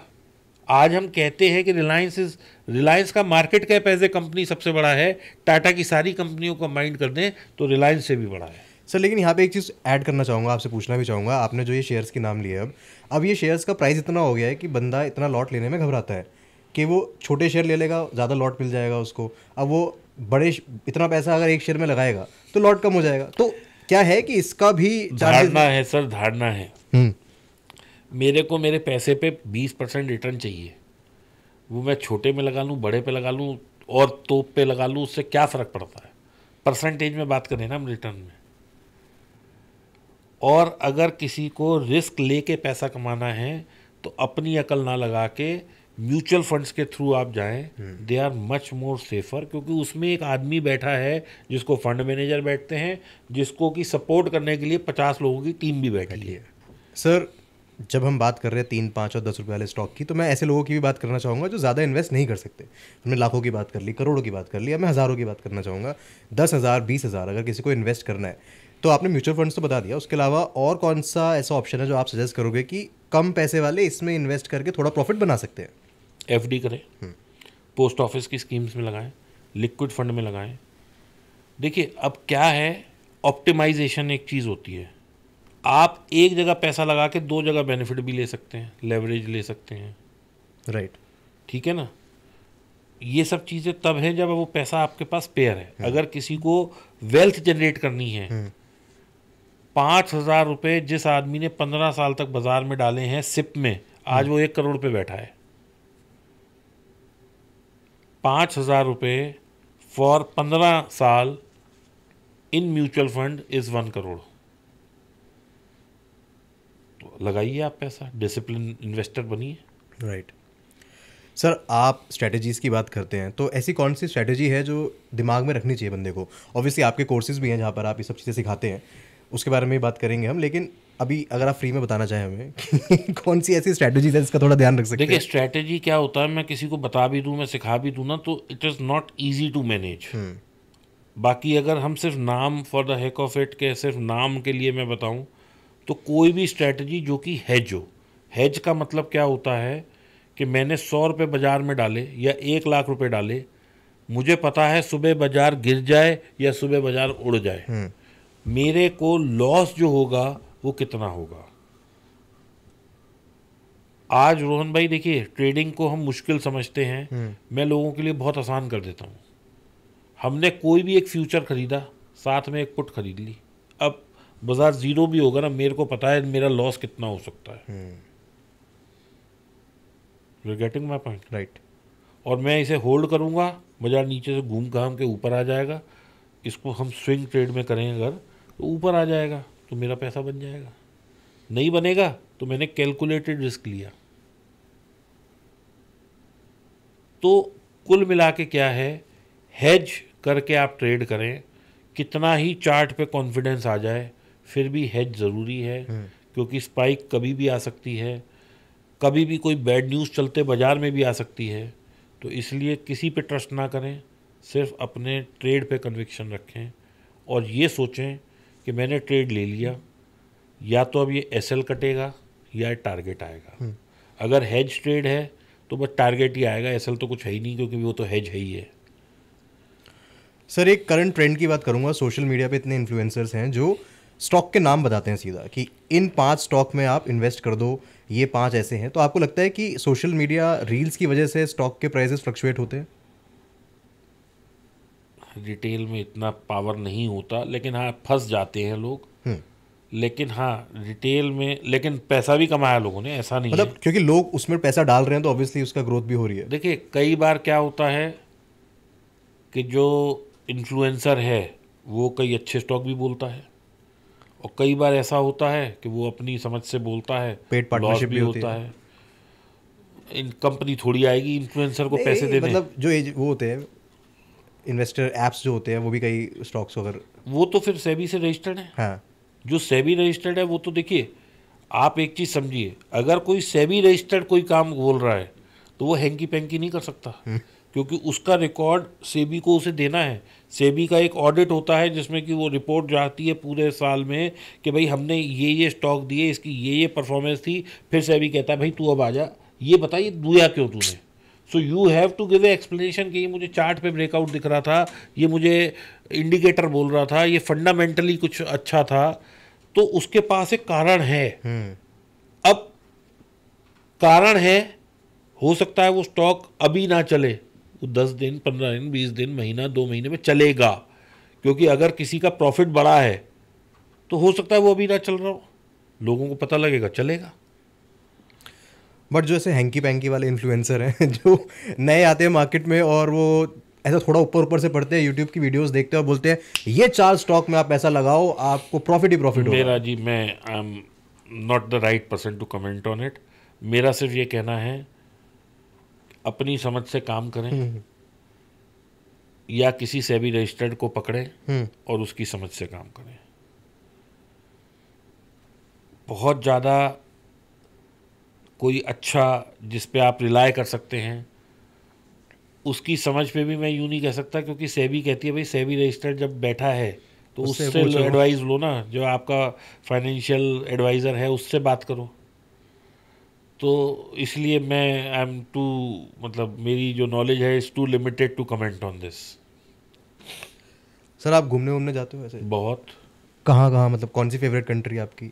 आज हम कहते हैं कि रिलायंस इज रिलायंस का market cap as a company सबसे बड़ा है टाटा की सारी कंपनियों को माइंड कर दें तो रिलायंस से भी बड़ा है सर लेकिन यहाँ पे एक चीज़ ऐड करना चाहूँगा आपसे पूछना भी चाहूँगा आपने जो ये शेयर्स के नाम लिए अब अब ये शेयर्स का प्राइस इतना हो गया है कि बंदा इतना लॉट लेने में घबराता है कि वो छोटे शेयर ले लेगा ज़्यादा लॉट मिल जाएगा उसको अब वो बड़े इतना पैसा अगर एक शेयर में लगाएगा तो लॉट कम हो जाएगा तो क्या है कि इसका भी धारणा है सर धारणा है हम्म। मेरे को मेरे पैसे पे बीस परसेंट रिटर्न चाहिए वो मैं छोटे में लगा लूँ बड़े पे लगा लूँ और तोप पे लगा लूँ उससे क्या फ़र्क पड़ता है परसेंटेज में बात करें ना हम रिटर्न में और अगर किसी को रिस्क लेके पैसा कमाना है तो अपनी अकल ना लगा के म्यूचुअल फंड्स के थ्रू आप जाएं hmm. They are much more safer क्योंकि उसमें एक आदमी बैठा है जिसको फंड मैनेजर बैठते हैं जिसको कि सपोर्ट करने के लिए पचास लोगों की टीम भी बैठी है सर जब हम बात कर रहे हैं तीन पाँच और दस रुपये वाले स्टॉक की तो मैं ऐसे लोगों की भी बात करना चाहूँगा जो ज़्यादा इन्वेस्ट नहीं कर सकते हमने लाखों की बात कर ली करोड़ों की बात कर ली अब मैं हज़ारों की बात करना चाहूँगा दस हज़ार बीस हज़ार अगर किसी को इन्वेस्ट करना है तो आपने म्यूचुअल फंड्स तो बता दिया उसके अलावा और कौन सा ऐसा ऑप्शन है जो आप सजेस्ट करोगे कि कम पैसे वाले इसमें इन्वेस्ट करके थोड़ा प्रॉफिट बना सकते हैं एफ करें हम्म। पोस्ट ऑफिस की स्कीम्स में लगाएं लिक्विड फंड में लगाएं देखिए अब क्या है ऑप्टिमाइजेशन एक चीज़ होती है आप एक जगह पैसा लगा के दो जगह बेनिफिट भी ले सकते हैं लेवरेज ले सकते हैं राइट right. ठीक है ना ये सब चीज़ें तब हैं जब वो पैसा आपके पास पेयर है हम्म। अगर किसी को वेल्थ जनरेट करनी है हम्म। पाँच हज़ार रुपये जिस आदमी ने पंद्रह साल तक बाजार में डाले हैं सिप में आज वो एक करोड़ पे बैठा है पाँच हज़ार रुपये फॉर पंद्रह साल in mutual fund is one crore तो लगाइए आप पैसा डिसिप्लिन इन्वेस्टर बनिए राइट सर आप स्ट्रेटजीज़ की बात करते हैं तो ऐसी कौन सी स्ट्रेटजी है जो दिमाग में रखनी चाहिए बंदे को ऑब्वियसली आपके कोर्सेज भी हैं जहाँ पर आप ये सब चीज़ें सिखाते हैं उसके बारे में बात करेंगे हम लेकिन अभी अगर आप फ्री में बताना चाहें हमें कौन सी ऐसी स्ट्रैटेजी है जिसका थोड़ा ध्यान रख सकते हैं देखिए स्ट्रैटेजी क्या होता है मैं किसी को बता भी दूँ मैं सिखा भी दूँ ना तो it is not easy to manage बाकी अगर हम सिर्फ नाम for the heck of it के सिर्फ नाम के लिए मैं बताऊँ तो कोई भी स्ट्रैटेजी जो कि हैज हो हैज का मतलब क्या होता है कि मैंने सौ रुपये बाज़ार में डाले या एक लाख रुपये डाले मुझे पता है सुबह बाज़ार गिर जाए या सुबह बाज़ार उड़ जाए हम्म। मेरे को लॉस जो होगा वो कितना होगा आज रोहन भाई देखिए ट्रेडिंग को हम मुश्किल समझते हैं हम्म। मैं लोगों के लिए बहुत आसान कर देता हूँ हमने कोई भी एक फ्यूचर खरीदा साथ में एक पुट खरीद ली अब बाजार जीरो भी होगा ना मेरे को पता है मेरा लॉस कितना हो सकता है गेटिंग माई पॉइंट राइट और मैं इसे होल्ड करूंगा बाजार नीचे से घूम घाम के ऊपर आ जाएगा इसको हम स्विंग ट्रेड में करें अगर तो ऊपर आ जाएगा तो मेरा पैसा बन जाएगा नहीं बनेगा तो मैंने कैलकुलेटेड रिस्क लिया तो कुल मिला के क्या है हैज करके आप ट्रेड करें कितना ही चार्ट पे कॉन्फिडेंस आ जाए फिर भी हैज ज़रूरी है हम्म। क्योंकि स्पाइक कभी भी आ सकती है कभी भी कोई बैड न्यूज़ चलते बाज़ार में भी आ सकती है तो इसलिए किसी पे ट्रस्ट ना करें सिर्फ अपने ट्रेड पे कन्विक्शन रखें और ये सोचें कि मैंने ट्रेड ले लिया या तो अब ये एस कटेगा या टारगेट आएगा हम्म। अगर हेज ट्रेड है तो बस टारगेट ही आएगा एस तो कुछ है ही नहीं क्योंकि वो तो हेज है ही है सर एक करंट ट्रेंड की बात करूंगा सोशल मीडिया पे इतने इन्फ्लुएंसर्स हैं जो स्टॉक के नाम बताते हैं सीधा कि इन पांच स्टॉक में आप इन्वेस्ट कर दो ये पांच ऐसे हैं तो आपको लगता है कि सोशल मीडिया रील्स की वजह से स्टॉक के प्राइसेस फ्लक्चुएट होते हैं रिटेल में इतना पावर नहीं होता लेकिन हाँ फंस जाते हैं लोग हम्म। लेकिन हाँ रिटेल में लेकिन पैसा भी कमाया लोगों ने ऐसा नहीं मतलब क्योंकि लोग उसमें पैसा डाल रहे हैं तो ऑब्वियसली उसका ग्रोथ भी हो रही है देखिए कई बार क्या होता है कि जो इन्फ्लुएंसर है वो कई अच्छे स्टॉक भी बोलता है और कई बार ऐसा होता है कि वो अपनी समझ से बोलता है पेट पार्टनरशिप भी, भी होता है इन कंपनी थोड़ी आएगी इन्फ्लुएंसर को पैसे देने मतलब जो एज वो होते हैं इन्वेस्टर ऐप्स जो होते हैं वो भी कई स्टॉक्स अगर वो तो फिर सेबी से रजिस्टर्ड है हाँ जो सेबी रजिस्टर्ड है वो तो देखिए आप एक चीज़ समझिए अगर कोई सेबी रजिस्टर्ड कोई काम बोल रहा है तो वो हैंकी पैंकी नहीं कर सकता हम्म। क्योंकि उसका रिकॉर्ड सेबी को उसे देना है सेबी का एक ऑडिट होता है जिसमें कि वो रिपोर्ट जाती है पूरे साल में कि भाई हमने ये ये स्टॉक दिए इसकी ये ये परफॉर्मेंस थी फिर सेबी कहता है भाई तू अब आ जा ये बताइए ये दुया क्यों तूने so you have to give a explanation कि ये मुझे चार्ट पे ब्रेकआउट दिख रहा था ये मुझे इंडिकेटर बोल रहा था ये फंडामेंटली कुछ अच्छा था तो उसके पास एक कारण है hmm. अब कारण है हो सकता है वो स्टॉक अभी ना चले वो दस दिन पंद्रह दिन बीस दिन महीना दो महीने में चलेगा क्योंकि अगर किसी का प्रॉफिट बड़ा है तो हो सकता है वो अभी ना चल रहा हो लोगों को पता लगेगा चलेगा बट जो ऐसे हैंकी पैंकी वाले इन्फ्लुएंसर हैं जो नए आते हैं मार्केट में और वो ऐसा थोड़ा ऊपर ऊपर से पढ़ते हैं यूट्यूब की वीडियोस देखते हैं और बोलते हैं ये चार स्टॉक में आप पैसा लगाओ आपको प्रॉफिट ही प्रॉफिट मेरा जी मैं I am not the right person to comment on it मेरा सिर्फ ये कहना है अपनी समझ से काम करें हम्म। या किसी से भी रजिस्टर्ड को पकड़ें हम्म। और उसकी समझ से काम करें बहुत ज़्यादा कोई अच्छा जिस पे आप रिलाय कर सकते हैं उसकी समझ पे भी मैं यूँ नहीं कह सकता क्योंकि सेबी कहती है भाई सेबी रजिस्टर्ड जब बैठा है तो, तो उससे, एडवाइस लो ना जो आपका फाइनेंशियल एडवाइज़र है उससे बात करो तो इसलिए मैं आई एम टू मतलब मेरी जो नॉलेज है is too limited to comment on this sir आप घूमने वूमने जाते हो ऐसे बहुत कहाँ कहाँ मतलब कौन सी फेवरेट कंट्री आपकी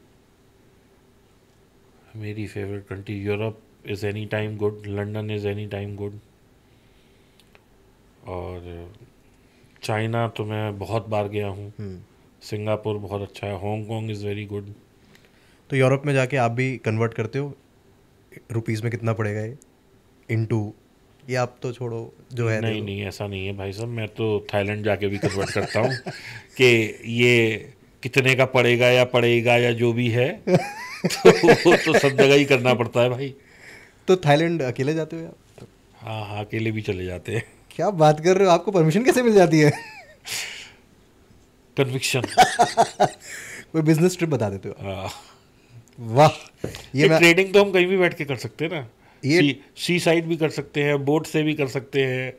मेरी favourite country Europe is any time good London is any time good और चाइना तो मैं बहुत बार गया हूँ सिंगापुर हम्म। बहुत अच्छा है हांगकॉन्ग इज़ वेरी गुड तो यूरोप में जाके आप भी कन्वर्ट करते हो रुपीज़ में कितना पड़ेगा ये इन टू ये आप तो छोड़ो जो है नहीं नहीं ऐसा नहीं है भाई साहब मैं तो थाईलैंड जाके भी कन्वर्ट करता हूँ कि ये कितने का पड़ेगा या पड़ेगा या जो भी है तो, तो सब जगह ही करना पड़ता है भाई तो थाईलैंड अकेले जाते हो आप हाँ हाँ अकेले भी चले जाते हैं क्या बात कर रहे हो आपको परमिशन कैसे मिल जाती है कन्विक्शन कोई बिजनेस ट्रिप बता देते हो हाँ। वाह ये ट्रेडिंग तो हम कहीं भी बैठ के कर सकते हैं ना ये सी, सी साइड भी कर सकते हैं बोट से भी कर सकते हैं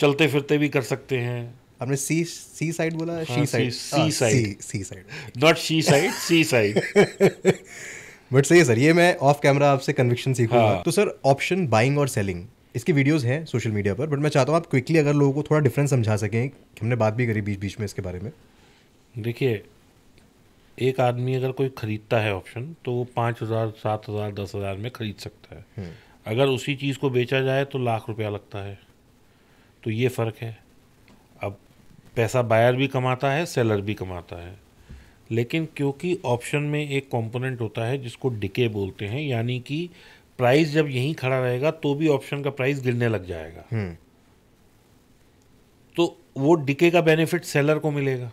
चलते फिरते भी कर सकते हैं हमने सी सी साइड बोला she side sea side sea side not she side sea side but सही है सर ये मैं ऑफ कैमरा आपसे कन्विक्शन सीखूंगा हाँ. तो सर ऑप्शन बाइंग और सेलिंग इसकी वीडियोस हैं सोशल मीडिया पर बट मैं चाहता हूँ आप क्विकली अगर लोगों को थोड़ा डिफरेंस समझा सकें कि हमने बात भी करी बीच बीच में इसके बारे में देखिए एक आदमी अगर कोई ख़रीदता है ऑप्शन तो वो पाँच हज़ार सात हज़ार दस हज़ार में ख़रीद सकता है हम्म। अगर उसी चीज़ को बेचा जाए तो लाख रुपया लगता है तो ये फ़र्क है पैसा बायर भी कमाता है सेलर भी कमाता है लेकिन क्योंकि ऑप्शन में एक कंपोनेंट होता है जिसको डिके बोलते हैं यानी कि प्राइस जब यहीं खड़ा रहेगा तो भी ऑप्शन का प्राइस गिरने लग जाएगा हम्म। तो वो डिके का बेनिफिट सेलर को मिलेगा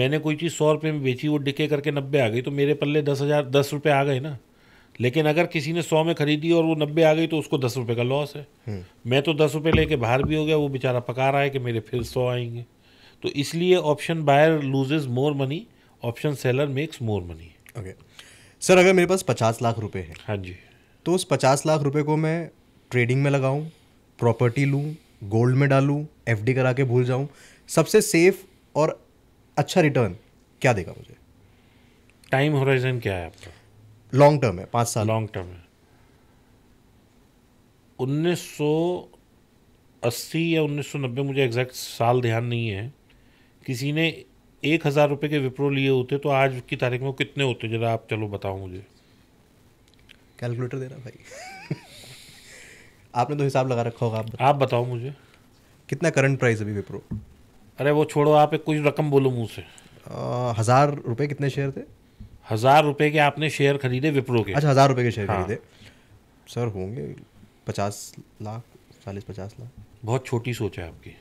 मैंने कोई चीज़ सौ रुपये में बेची वो डिके करके नब्बे आ गई तो मेरे पल्ले दस हज़ार दस रुपये आ गए ना लेकिन अगर किसी ने सौ में खरीदी और वो नब्बे आ गई तो उसको दस रुपये का लॉस है हम्म। मैं तो दस रुपये लेके बाहर भी हो गया वो बेचारा पका रहा है कि मेरे फिर सौ आएंगे तो इसलिए option buyer loses more money option seller makes more money okay sir अगर मेरे पास पचास लाख रुपए हैं हाँ जी तो उस पचास लाख रुपए को मैं ट्रेडिंग में लगाऊं प्रॉपर्टी लूं गोल्ड में डालूं एफडी करा के भूल जाऊं सबसे सेफ और अच्छा रिटर्न क्या देगा मुझे टाइम होराइजन क्या है आपका लॉन्ग टर्म है पाँच साल लॉन्ग टर्म है उन्नीस सौ अस्सी या उन्नीस सौ नब्बे मुझे एग्जैक्ट साल ध्यान नहीं है किसी ने एक हज़ार रुपये के विप्रो लिए होते तो आज की तारीख में कितने होते जरा आप चलो बताओ मुझे कैलकुलेटर दे रहा भाई आपने तो हिसाब लगा रखा होगा आप बताओ। आप बताओ मुझे कितना करंट प्राइस अभी विप्रो अरे वो छोड़ो आप एक कुछ रकम बोलो मुँह से हज़ार रुपये कितने शेयर थे हज़ार रुपये के आपने शेयर खरीदे विप्रो के अच्छा हज़ार रुपये के शेयर हाँ। खरीदे सर होंगे पचास लाख चालीस पचास लाख बहुत छोटी सोच है आपकी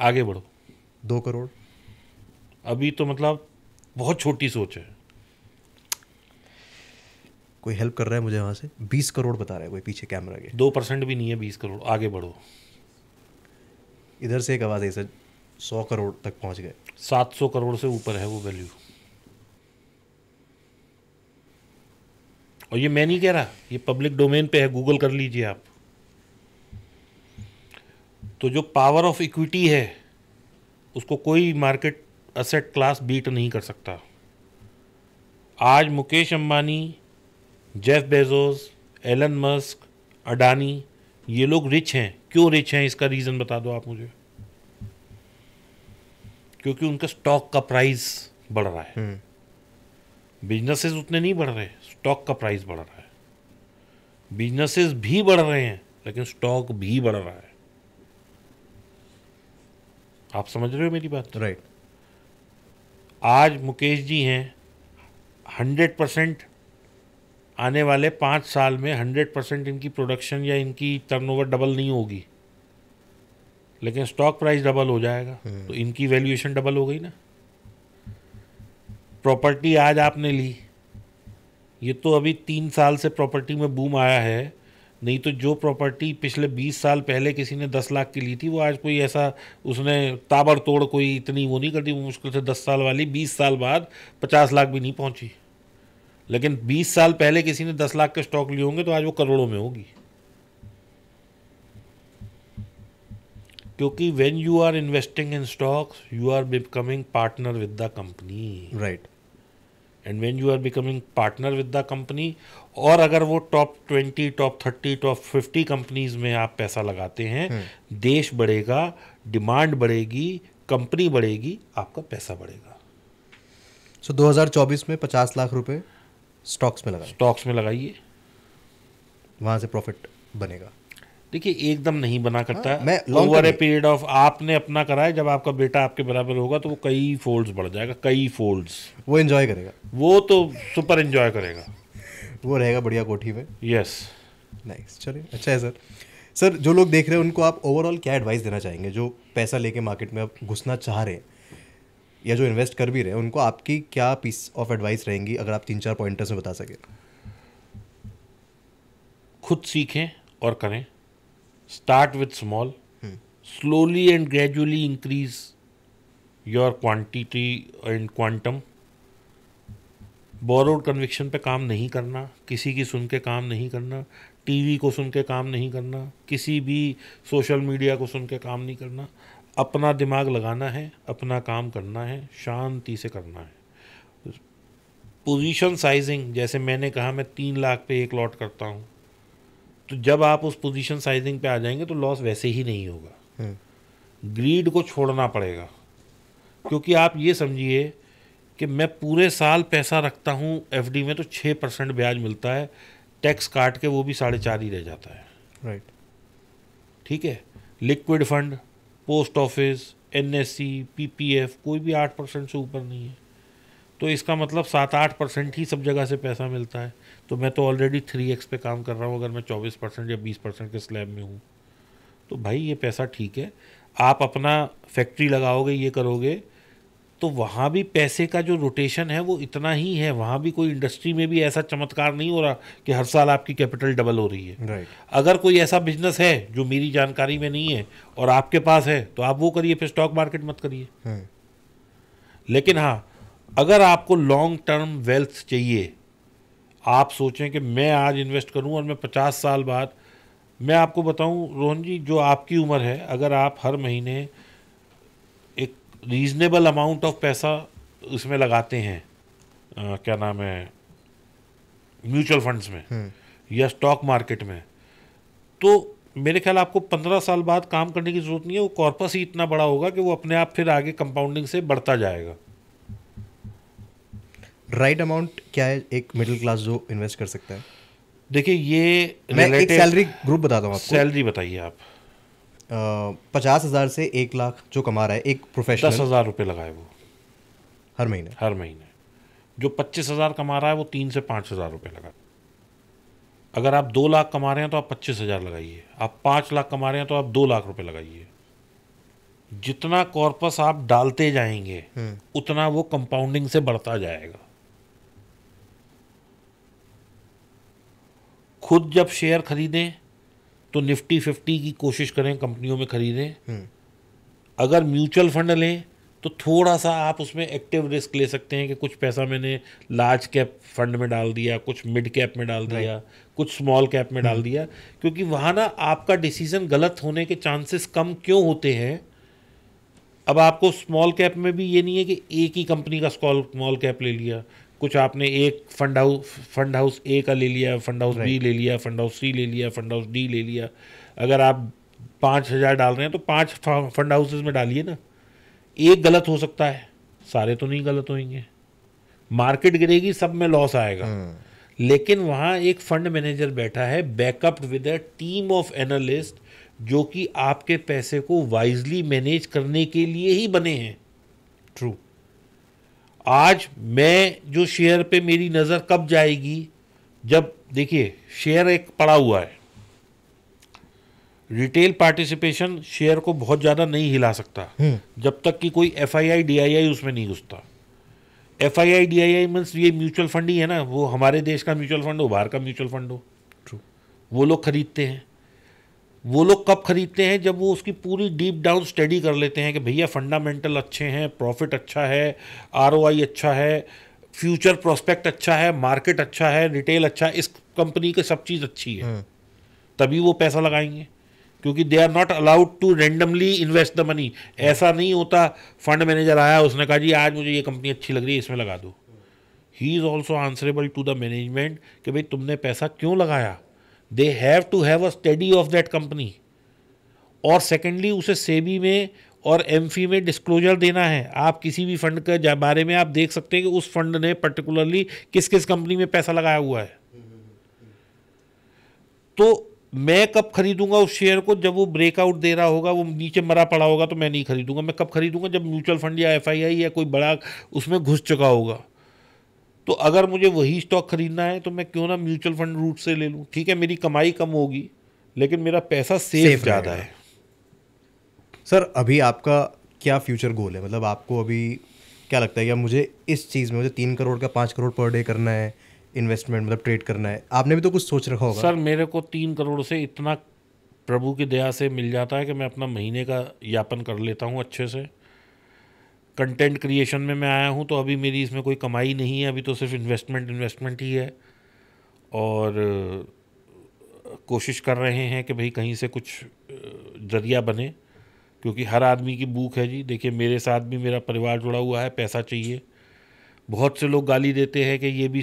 आगे बढ़ो दो करोड़ अभी तो मतलब बहुत छोटी सोच है कोई हेल्प कर रहा है मुझे वहां से बीस करोड़ बता रहा है कोई पीछे कैमरा के दो परसेंट भी नहीं है बीस करोड़ आगे बढ़ो इधर से एक आवाज़ आई सर सौ करोड़ तक पहुँच गए सात सौ करोड़ से ऊपर है वो वैल्यू और ये मैं नहीं कह रहा ये पब्लिक डोमेन पे है गूगल कर लीजिए आप तो जो पावर ऑफ इक्विटी है उसको कोई मार्केट असेट क्लास बीट नहीं कर सकता आज Mukesh Ambani Jeff Bezos Elon Musk Adani ये लोग रिच हैं क्यों रिच हैं इसका रीज़न बता दो आप मुझे क्योंकि उनका स्टॉक का प्राइस बढ़ रहा है बिजनेसेस हम्म। उतने नहीं बढ़ रहे स्टॉक का प्राइस बढ़ रहा है बिजनेसेस भी बढ़ रहे हैं लेकिन स्टॉक भी बढ़ रहा है आप समझ रहे हो मेरी बात राइट आज मुकेश जी हैं हंड्रेड परसेंट आने वाले पाँच साल में हंड्रेड परसेंट इनकी प्रोडक्शन या इनकी टर्नओवर डबल नहीं होगी लेकिन स्टॉक प्राइस डबल हो जाएगा hmm. तो इनकी वैल्यूएशन डबल हो गई ना प्रॉपर्टी आज आपने ली ये तो अभी तीन साल से प्रॉपर्टी में बूम आया है नहीं तो जो प्रॉपर्टी पिछले 20 साल पहले किसी ने 10 लाख की ली थी वो आज कोई ऐसा उसने ताबड़तोड़ कोई इतनी वो नहीं कर दी वो मुश्किल से 10 साल वाली 20 साल बाद 50 लाख भी नहीं पहुंची लेकिन 20 साल पहले किसी ने 10 लाख के स्टॉक लिए होंगे तो आज वो करोड़ों में होगी क्योंकि when you are investing in stocks you are becoming partner with the company right and when you are becoming partner with the company और अगर वो top twenty top thirty top fifty companies में आप पैसा लगाते हैं hmm. देश बढ़ेगा डिमांड बढ़ेगी कंपनी बढ़ेगी आपका पैसा बढ़ेगा सो so, 2024 में 50 लाख रुपए स्टॉक्स में लगाइए स्टॉक्स में लगाइए वहाँ से प्रॉफिट बनेगा देखिए एकदम नहीं बना करता हाँ, मैं ओवर ए पीरियड ऑफ आपने अपना करा है जब आपका बेटा आपके बराबर होगा तो वो कई फोल्ड्स बढ़ जाएगा कई फोल्ड्स वो एंजॉय करेगा वो तो सुपर एंजॉय करेगा वो रहेगा बढ़िया कोठी में यस नाइस चलिए अच्छा है सर सर जो लोग देख रहे हैं उनको आप ओवरऑल क्या एडवाइस देना चाहेंगे जो पैसा लेके मार्केट में आप घुसना चाह रहे हैं या जो इन्वेस्ट कर भी रहे हैं उनको आपकी क्या पीस ऑफ एडवाइस रहेंगी अगर आप तीन चार पॉइंटर्स में बता सकें खुद सीखें और करें start with small hmm. slowly and gradually increase your quantity and quantum borrowed conviction पे काम नहीं करना किसी की सुन के काम नहीं करना टीवी को सुन के काम नहीं करना किसी भी सोशल मीडिया को सुन के काम नहीं करना अपना दिमाग लगाना है अपना काम करना है शांति से करना है पोजीशन साइजिंग जैसे मैंने कहा मैं तीन लाख पे एक लॉट करता हूँ तो जब आप उस पोजीशन साइजिंग पे आ जाएंगे तो लॉस वैसे ही नहीं होगा ग्रीड हम्म। को छोड़ना पड़ेगा क्योंकि आप ये समझिए कि मैं पूरे साल पैसा रखता हूँ एफ में तो छः परसेंट ब्याज मिलता है टैक्स काट के वो भी साढ़े चार ही रह जाता है राइट ठीक है liquid fund post office N S C P P F कोई भी आठ परसेंट से ऊपर नहीं है तो इसका मतलब सात आठ परसेंट ही सब जगह से पैसा मिलता है तो मैं तो ऑलरेडी थ्री एक्स पे काम कर रहा हूँ अगर मैं चौबीस परसेंट या बीस परसेंट के स्लैब में हूँ तो भाई ये पैसा ठीक है आप अपना फैक्ट्री लगाओगे ये करोगे तो वहाँ भी पैसे का जो रोटेशन है वो इतना ही है वहाँ भी कोई इंडस्ट्री में भी ऐसा चमत्कार नहीं हो रहा कि हर साल आपकी कैपिटल डबल हो रही है right. अगर कोई ऐसा बिजनेस है जो मेरी जानकारी में नहीं है और आपके पास है तो आप वो करिए फिर स्टॉक मार्केट मत करिए right. Hmm. लेकिन हाँ अगर आपको लॉन्ग टर्म वेल्थ चाहिए आप सोचें कि मैं आज इन्वेस्ट करूं और मैं पचास साल बाद मैं आपको बताऊं रोहन जी जो आपकी उम्र है अगर आप हर महीने एक रीज़नेबल अमाउंट ऑफ पैसा उसमें लगाते हैं आ, क्या नाम है म्यूचुअल फंड्स में हम्म। या स्टॉक मार्केट में तो मेरे ख्याल आपको पंद्रह साल बाद काम करने की ज़रूरत नहीं है वो कॉर्पस ही इतना बड़ा होगा कि वो अपने आप फिर आगे कंपाउंडिंग से बढ़ता जाएगा राइट अमाउंट क्या है एक मिडिल क्लास जो इन्वेस्ट कर सकता है देखिए ये मैं एक सैलरी ग्रुप बताता हूँ सैलरी बताइए आप पचास हज़ार से एक लाख जो कमा रहा है एक प्रोफेशनल दस हज़ार रुपये लगाए वो हर महीने हर महीने जो पच्चीस हज़ार कमा रहा है वो तीन से पाँच हज़ार रुपये लगा अगर आप दो लाख कमा रहे हैं तो आप पच्चीस हज़ार लगाइए आप पाँच लाख कमा रहे हैं तो आप दो लाख रुपये लगाइए जितना कॉर्पस आप डालते जाएंगे हम्म। उतना वो कंपाउंडिंग से बढ़ता जाएगा खुद जब शेयर खरीदें तो निफ्टी फिफ्टी की कोशिश करें कंपनियों में खरीदें हम्म। अगर म्यूचुअल फंड लें तो थोड़ा सा आप उसमें एक्टिव रिस्क ले सकते हैं कि कुछ पैसा मैंने लार्ज कैप फंड में डाल दिया कुछ मिड कैप में डाल दिया कुछ स्मॉल कैप में डाल हम्म। दिया क्योंकि वहाँ ना आपका डिसीजन गलत होने के चांसेस कम क्यों होते हैं अब आपको स्मॉल कैप में भी ये नहीं है कि एक ही कंपनी का स्मॉल कैप ले लिया कुछ आपने एक fund house fund house A का ले लिया फंड हाउस बी ले लिया फंड हाउस सी ले लिया फंड हाउस डी ले लिया अगर आप पाँच हज़ार डाल रहे हैं तो पाँच फंड हाउसेज में डालिए ना एक गलत हो सकता है सारे तो नहीं गलत होंगे मार्केट गिरेगी सब में लॉस आएगा हम्म। लेकिन वहाँ एक फंड मैनेजर बैठा है backup with a team of analyst जो कि आपके पैसे को वाइजली मैनेज करने के लिए ही बने हैं ट्रू आज मैं जो शेयर पे मेरी नज़र कब जाएगी जब देखिए शेयर एक पड़ा हुआ है रिटेल पार्टिसिपेशन शेयर को बहुत ज़्यादा नहीं हिला सकता हम्म। जब तक कि कोई F I I D I आई उसमें नहीं घुसता F I I D I I means ये म्यूचुअल फंड ही है ना वो हमारे देश का म्यूचुअल फंड हो बाहर का म्यूचुअल फंड हो वो लोग खरीदते हैं वो लोग कब खरीदते हैं जब वो उसकी पूरी डीप डाउन स्टडी कर लेते हैं कि भैया फंडामेंटल अच्छे हैं प्रॉफिट अच्छा है आर अच्छा है फ्यूचर प्रोस्पेक्ट अच्छा है मार्केट अच्छा है रिटेल अच्छा है इस कंपनी के सब चीज़ अच्छी है हम्म। तभी वो पैसा लगाएंगे क्योंकि they are not allowed to randomly invest the money ऐसा नहीं होता फंड मैनेजर आया उसने कहा जी आज मुझे ये कंपनी अच्छी लग रही है इसमें लगा दो ही is also answerable to the management कि भाई तुमने पैसा क्यों लगाया they have to have a study of that company और सेकेंडली उसे सेबी में और एम में डिस्क्लोजर देना है आप किसी भी फंड के बारे में आप देख सकते हैं कि उस फंड ने पर्टिकुलरली किस किस कंपनी में पैसा लगाया हुआ है तो मैं कब खरीदूंगा उस शेयर को जब वो ब्रेकआउट दे रहा होगा वो नीचे मरा पड़ा होगा तो मैं नहीं खरीदूंगा मैं कब खरीदूंगा जब म्यूचुअल फंड या एफ या कोई बड़ा उसमें घुस चुका होगा तो अगर मुझे वही स्टॉक खरीदना है तो मैं क्यों ना म्यूचुअल फंड रूट से ले लूँ ठीक है मेरी कमाई कम होगी लेकिन मेरा पैसा सेफ ज़्यादा है सर अभी आपका क्या फ्यूचर गोल है मतलब आपको अभी क्या लगता है या मुझे इस चीज़ में मुझे तीन करोड़ का पाँच करोड़ पर डे करना है इन्वेस्टमेंट मतलब ट्रेड करना है आपने भी तो कुछ सोच रखा होगा सर मेरे को तीन करोड़ से इतना प्रभु की दया से मिल जाता है कि मैं अपना महीने का यापन कर लेता हूँ अच्छे से कंटेंट क्रिएशन में मैं आया हूँ तो अभी मेरी इसमें कोई कमाई नहीं है अभी तो सिर्फ इन्वेस्टमेंट इन्वेस्टमेंट ही है और कोशिश कर रहे हैं कि भाई कहीं से कुछ जरिया बने क्योंकि हर आदमी की भूख है जी देखिए मेरे साथ भी मेरा परिवार जुड़ा हुआ है पैसा चाहिए बहुत से लोग गाली देते हैं कि ये भी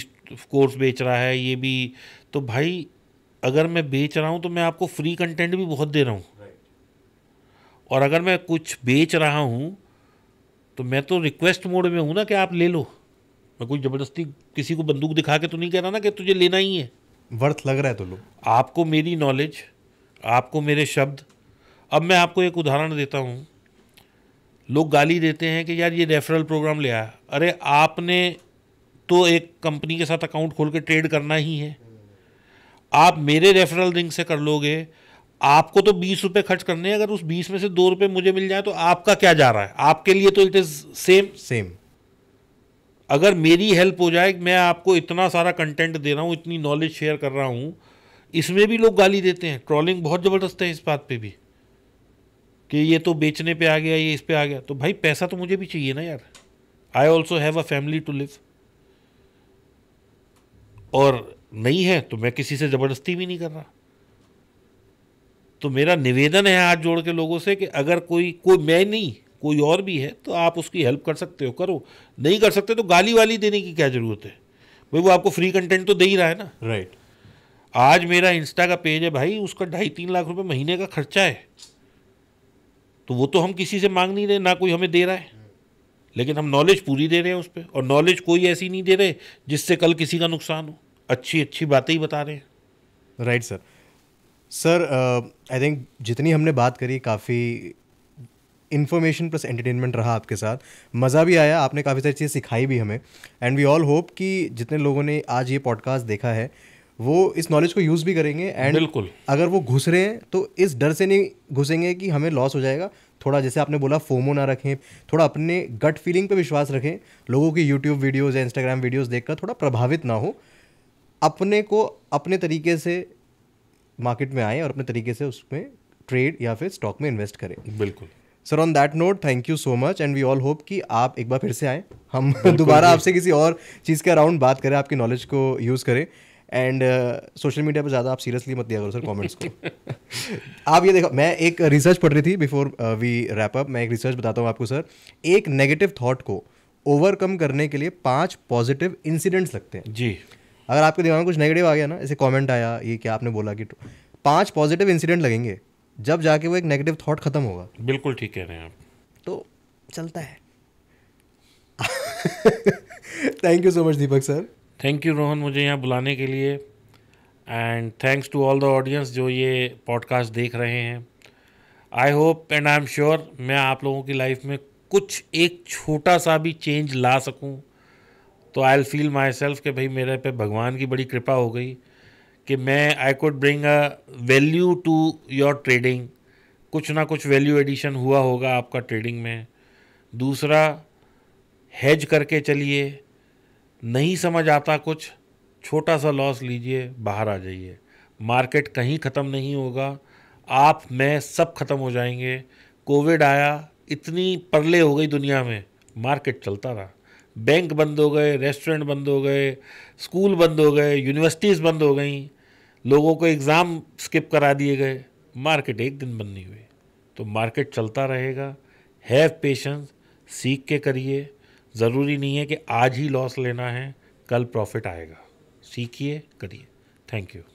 कोर्स बेच रहा है ये भी तो भाई अगर मैं बेच रहा हूँ तो मैं आपको फ्री कंटेंट भी बहुत दे रहा हूँ और अगर मैं कुछ बेच रहा हूँ तो मैं तो रिक्वेस्ट मोड में हूँ ना कि आप ले लो मैं कोई ज़बरदस्ती किसी को बंदूक दिखा के तो नहीं कह रहा ना कि तुझे लेना ही है वर्थ लग रहा है तो लो आपको मेरी नॉलेज आपको मेरे शब्द अब मैं आपको एक उदाहरण देता हूँ लोग गाली देते हैं कि यार ये रेफरल प्रोग्राम ले आया अरे आपने तो एक कंपनी के साथ अकाउंट खोल के ट्रेड करना ही है आप मेरे रेफरल लिंक से कर लोगे आपको तो बीस रुपए खर्च करने हैं अगर उस बीस में से दो रुपये मुझे मिल जाए तो आपका क्या जा रहा है आपके लिए तो इट इज़ सेम सेम अगर मेरी हेल्प हो जाए मैं आपको इतना सारा कंटेंट दे रहा हूं इतनी नॉलेज शेयर कर रहा हूं इसमें भी लोग गाली देते हैं ट्रॉलिंग बहुत ज़बरदस्त है इस बात पे भी कि ये तो बेचने पे आ गया ये इस पे आ गया तो भाई पैसा तो मुझे भी चाहिए ना यार I also have a family to live और नहीं है तो मैं किसी से ज़बरदस्ती भी नहीं कर रहा तो मेरा निवेदन है हाथ जोड़ के लोगों से कि अगर कोई कोई मैं नहीं कोई और भी है तो आप उसकी हेल्प कर सकते हो करो नहीं कर सकते तो गाली वाली देने की क्या ज़रूरत है भाई वो आपको फ्री कंटेंट तो दे ही रहा है ना राइट right. आज मेरा इंस्टा का पेज है भाई उसका ढाई तीन लाख रुपए महीने का खर्चा है तो वो तो हम किसी से मांग नहीं रहे ना कोई हमें दे रहा है लेकिन हम नॉलेज पूरी दे रहे हैं उस पर और नॉलेज कोई ऐसी नहीं दे रहे जिससे कल किसी का नुकसान हो अच्छी अच्छी बातें ही बता रहे हैं right right, sir sir I think जितनी हमने बात करी काफ़ी इन्फॉर्मेशन प्लस एंटरटेनमेंट रहा आपके साथ मज़ा भी आया आपने काफ़ी सारी चीज़ें सिखाई भी हमें एंड वी ऑल होप कि जितने लोगों ने आज ये पॉडकास्ट देखा है वो इस नॉलेज को यूज़ भी करेंगे एंड बिल्कुल अगर वो घुस रहे हैं तो इस डर से नहीं घुसेंगे कि हमें लॉस हो जाएगा थोड़ा जैसे आपने बोला फोमो ना रखें थोड़ा अपने गट फीलिंग पे विश्वास रखें लोगों की यूट्यूब वीडियोज़ या इंस्टाग्राम वीडियोज़ देखकर थोड़ा प्रभावित ना हो अपने को अपने तरीके से मार्केट में आए और अपने तरीके से उसमें ट्रेड या फिर स्टॉक में इन्वेस्ट करें बिल्कुल sir on that note thank you so much and we all hope कि आप एक बार फिर से आएँ हम दोबारा आपसे किसी और चीज़ के अराउंड बात करें आपकी नॉलेज को यूज़ करें एंड सोशल मीडिया पर ज़्यादा आप सीरियसली मत दिया करो सर कमेंट्स को आप ये देखो मैं एक रिसर्च पढ़ रही थी बिफोर वी रैप अप मैं एक रिसर्च बताता हूँ आपको सर एक नेगेटिव थाट को ओवरकम करने के लिए पांच पॉजिटिव इंसिडेंट्स लगते हैं जी अगर आपके दिमाग में कुछ नेगेटिव आ गया ना ऐसे कमेंट आया ये क्या आपने बोला कि तो, पांच पॉजिटिव इंसिडेंट लगेंगे जब जाके वो एक नेगेटिव थॉट खत्म होगा बिल्कुल ठीक कह रहे हैं आप तो चलता है thank you so much Deepak sir thank you Rohan मुझे यहाँ बुलाने के लिए and thanks to all the audience जो ये पॉडकास्ट देख रहे हैं I hope and I am sure मैं आप लोगों की लाइफ में कुछ एक छोटा सा भी चेंज ला सकूं तो I'll feel myself कि भाई मेरे पे भगवान की बड़ी कृपा हो गई कि मैं I could bring a value to your trading कुछ ना कुछ वैल्यू एडिशन हुआ होगा आपका ट्रेडिंग में दूसरा हैज करके चलिए नहीं समझ आता कुछ छोटा सा लॉस लीजिए बाहर आ जाइए मार्केट कहीं ख़त्म नहीं होगा आप मैं सब ख़त्म हो जाएंगे कोविड आया इतनी परले हो गई दुनिया में मार्केट चलता रहा बैंक बंद हो गए रेस्टोरेंट बंद हो गए स्कूल बंद हो गए यूनिवर्सिटीज़ बंद हो गई लोगों को एग्ज़ाम स्किप करा दिए गए मार्केट एक दिन बंद नहीं हुई तो मार्केट चलता रहेगा हैव पेशेंस सीख के करिए ज़रूरी नहीं है कि आज ही लॉस लेना है कल प्रॉफिट आएगा सीखिए करिए थैंक यू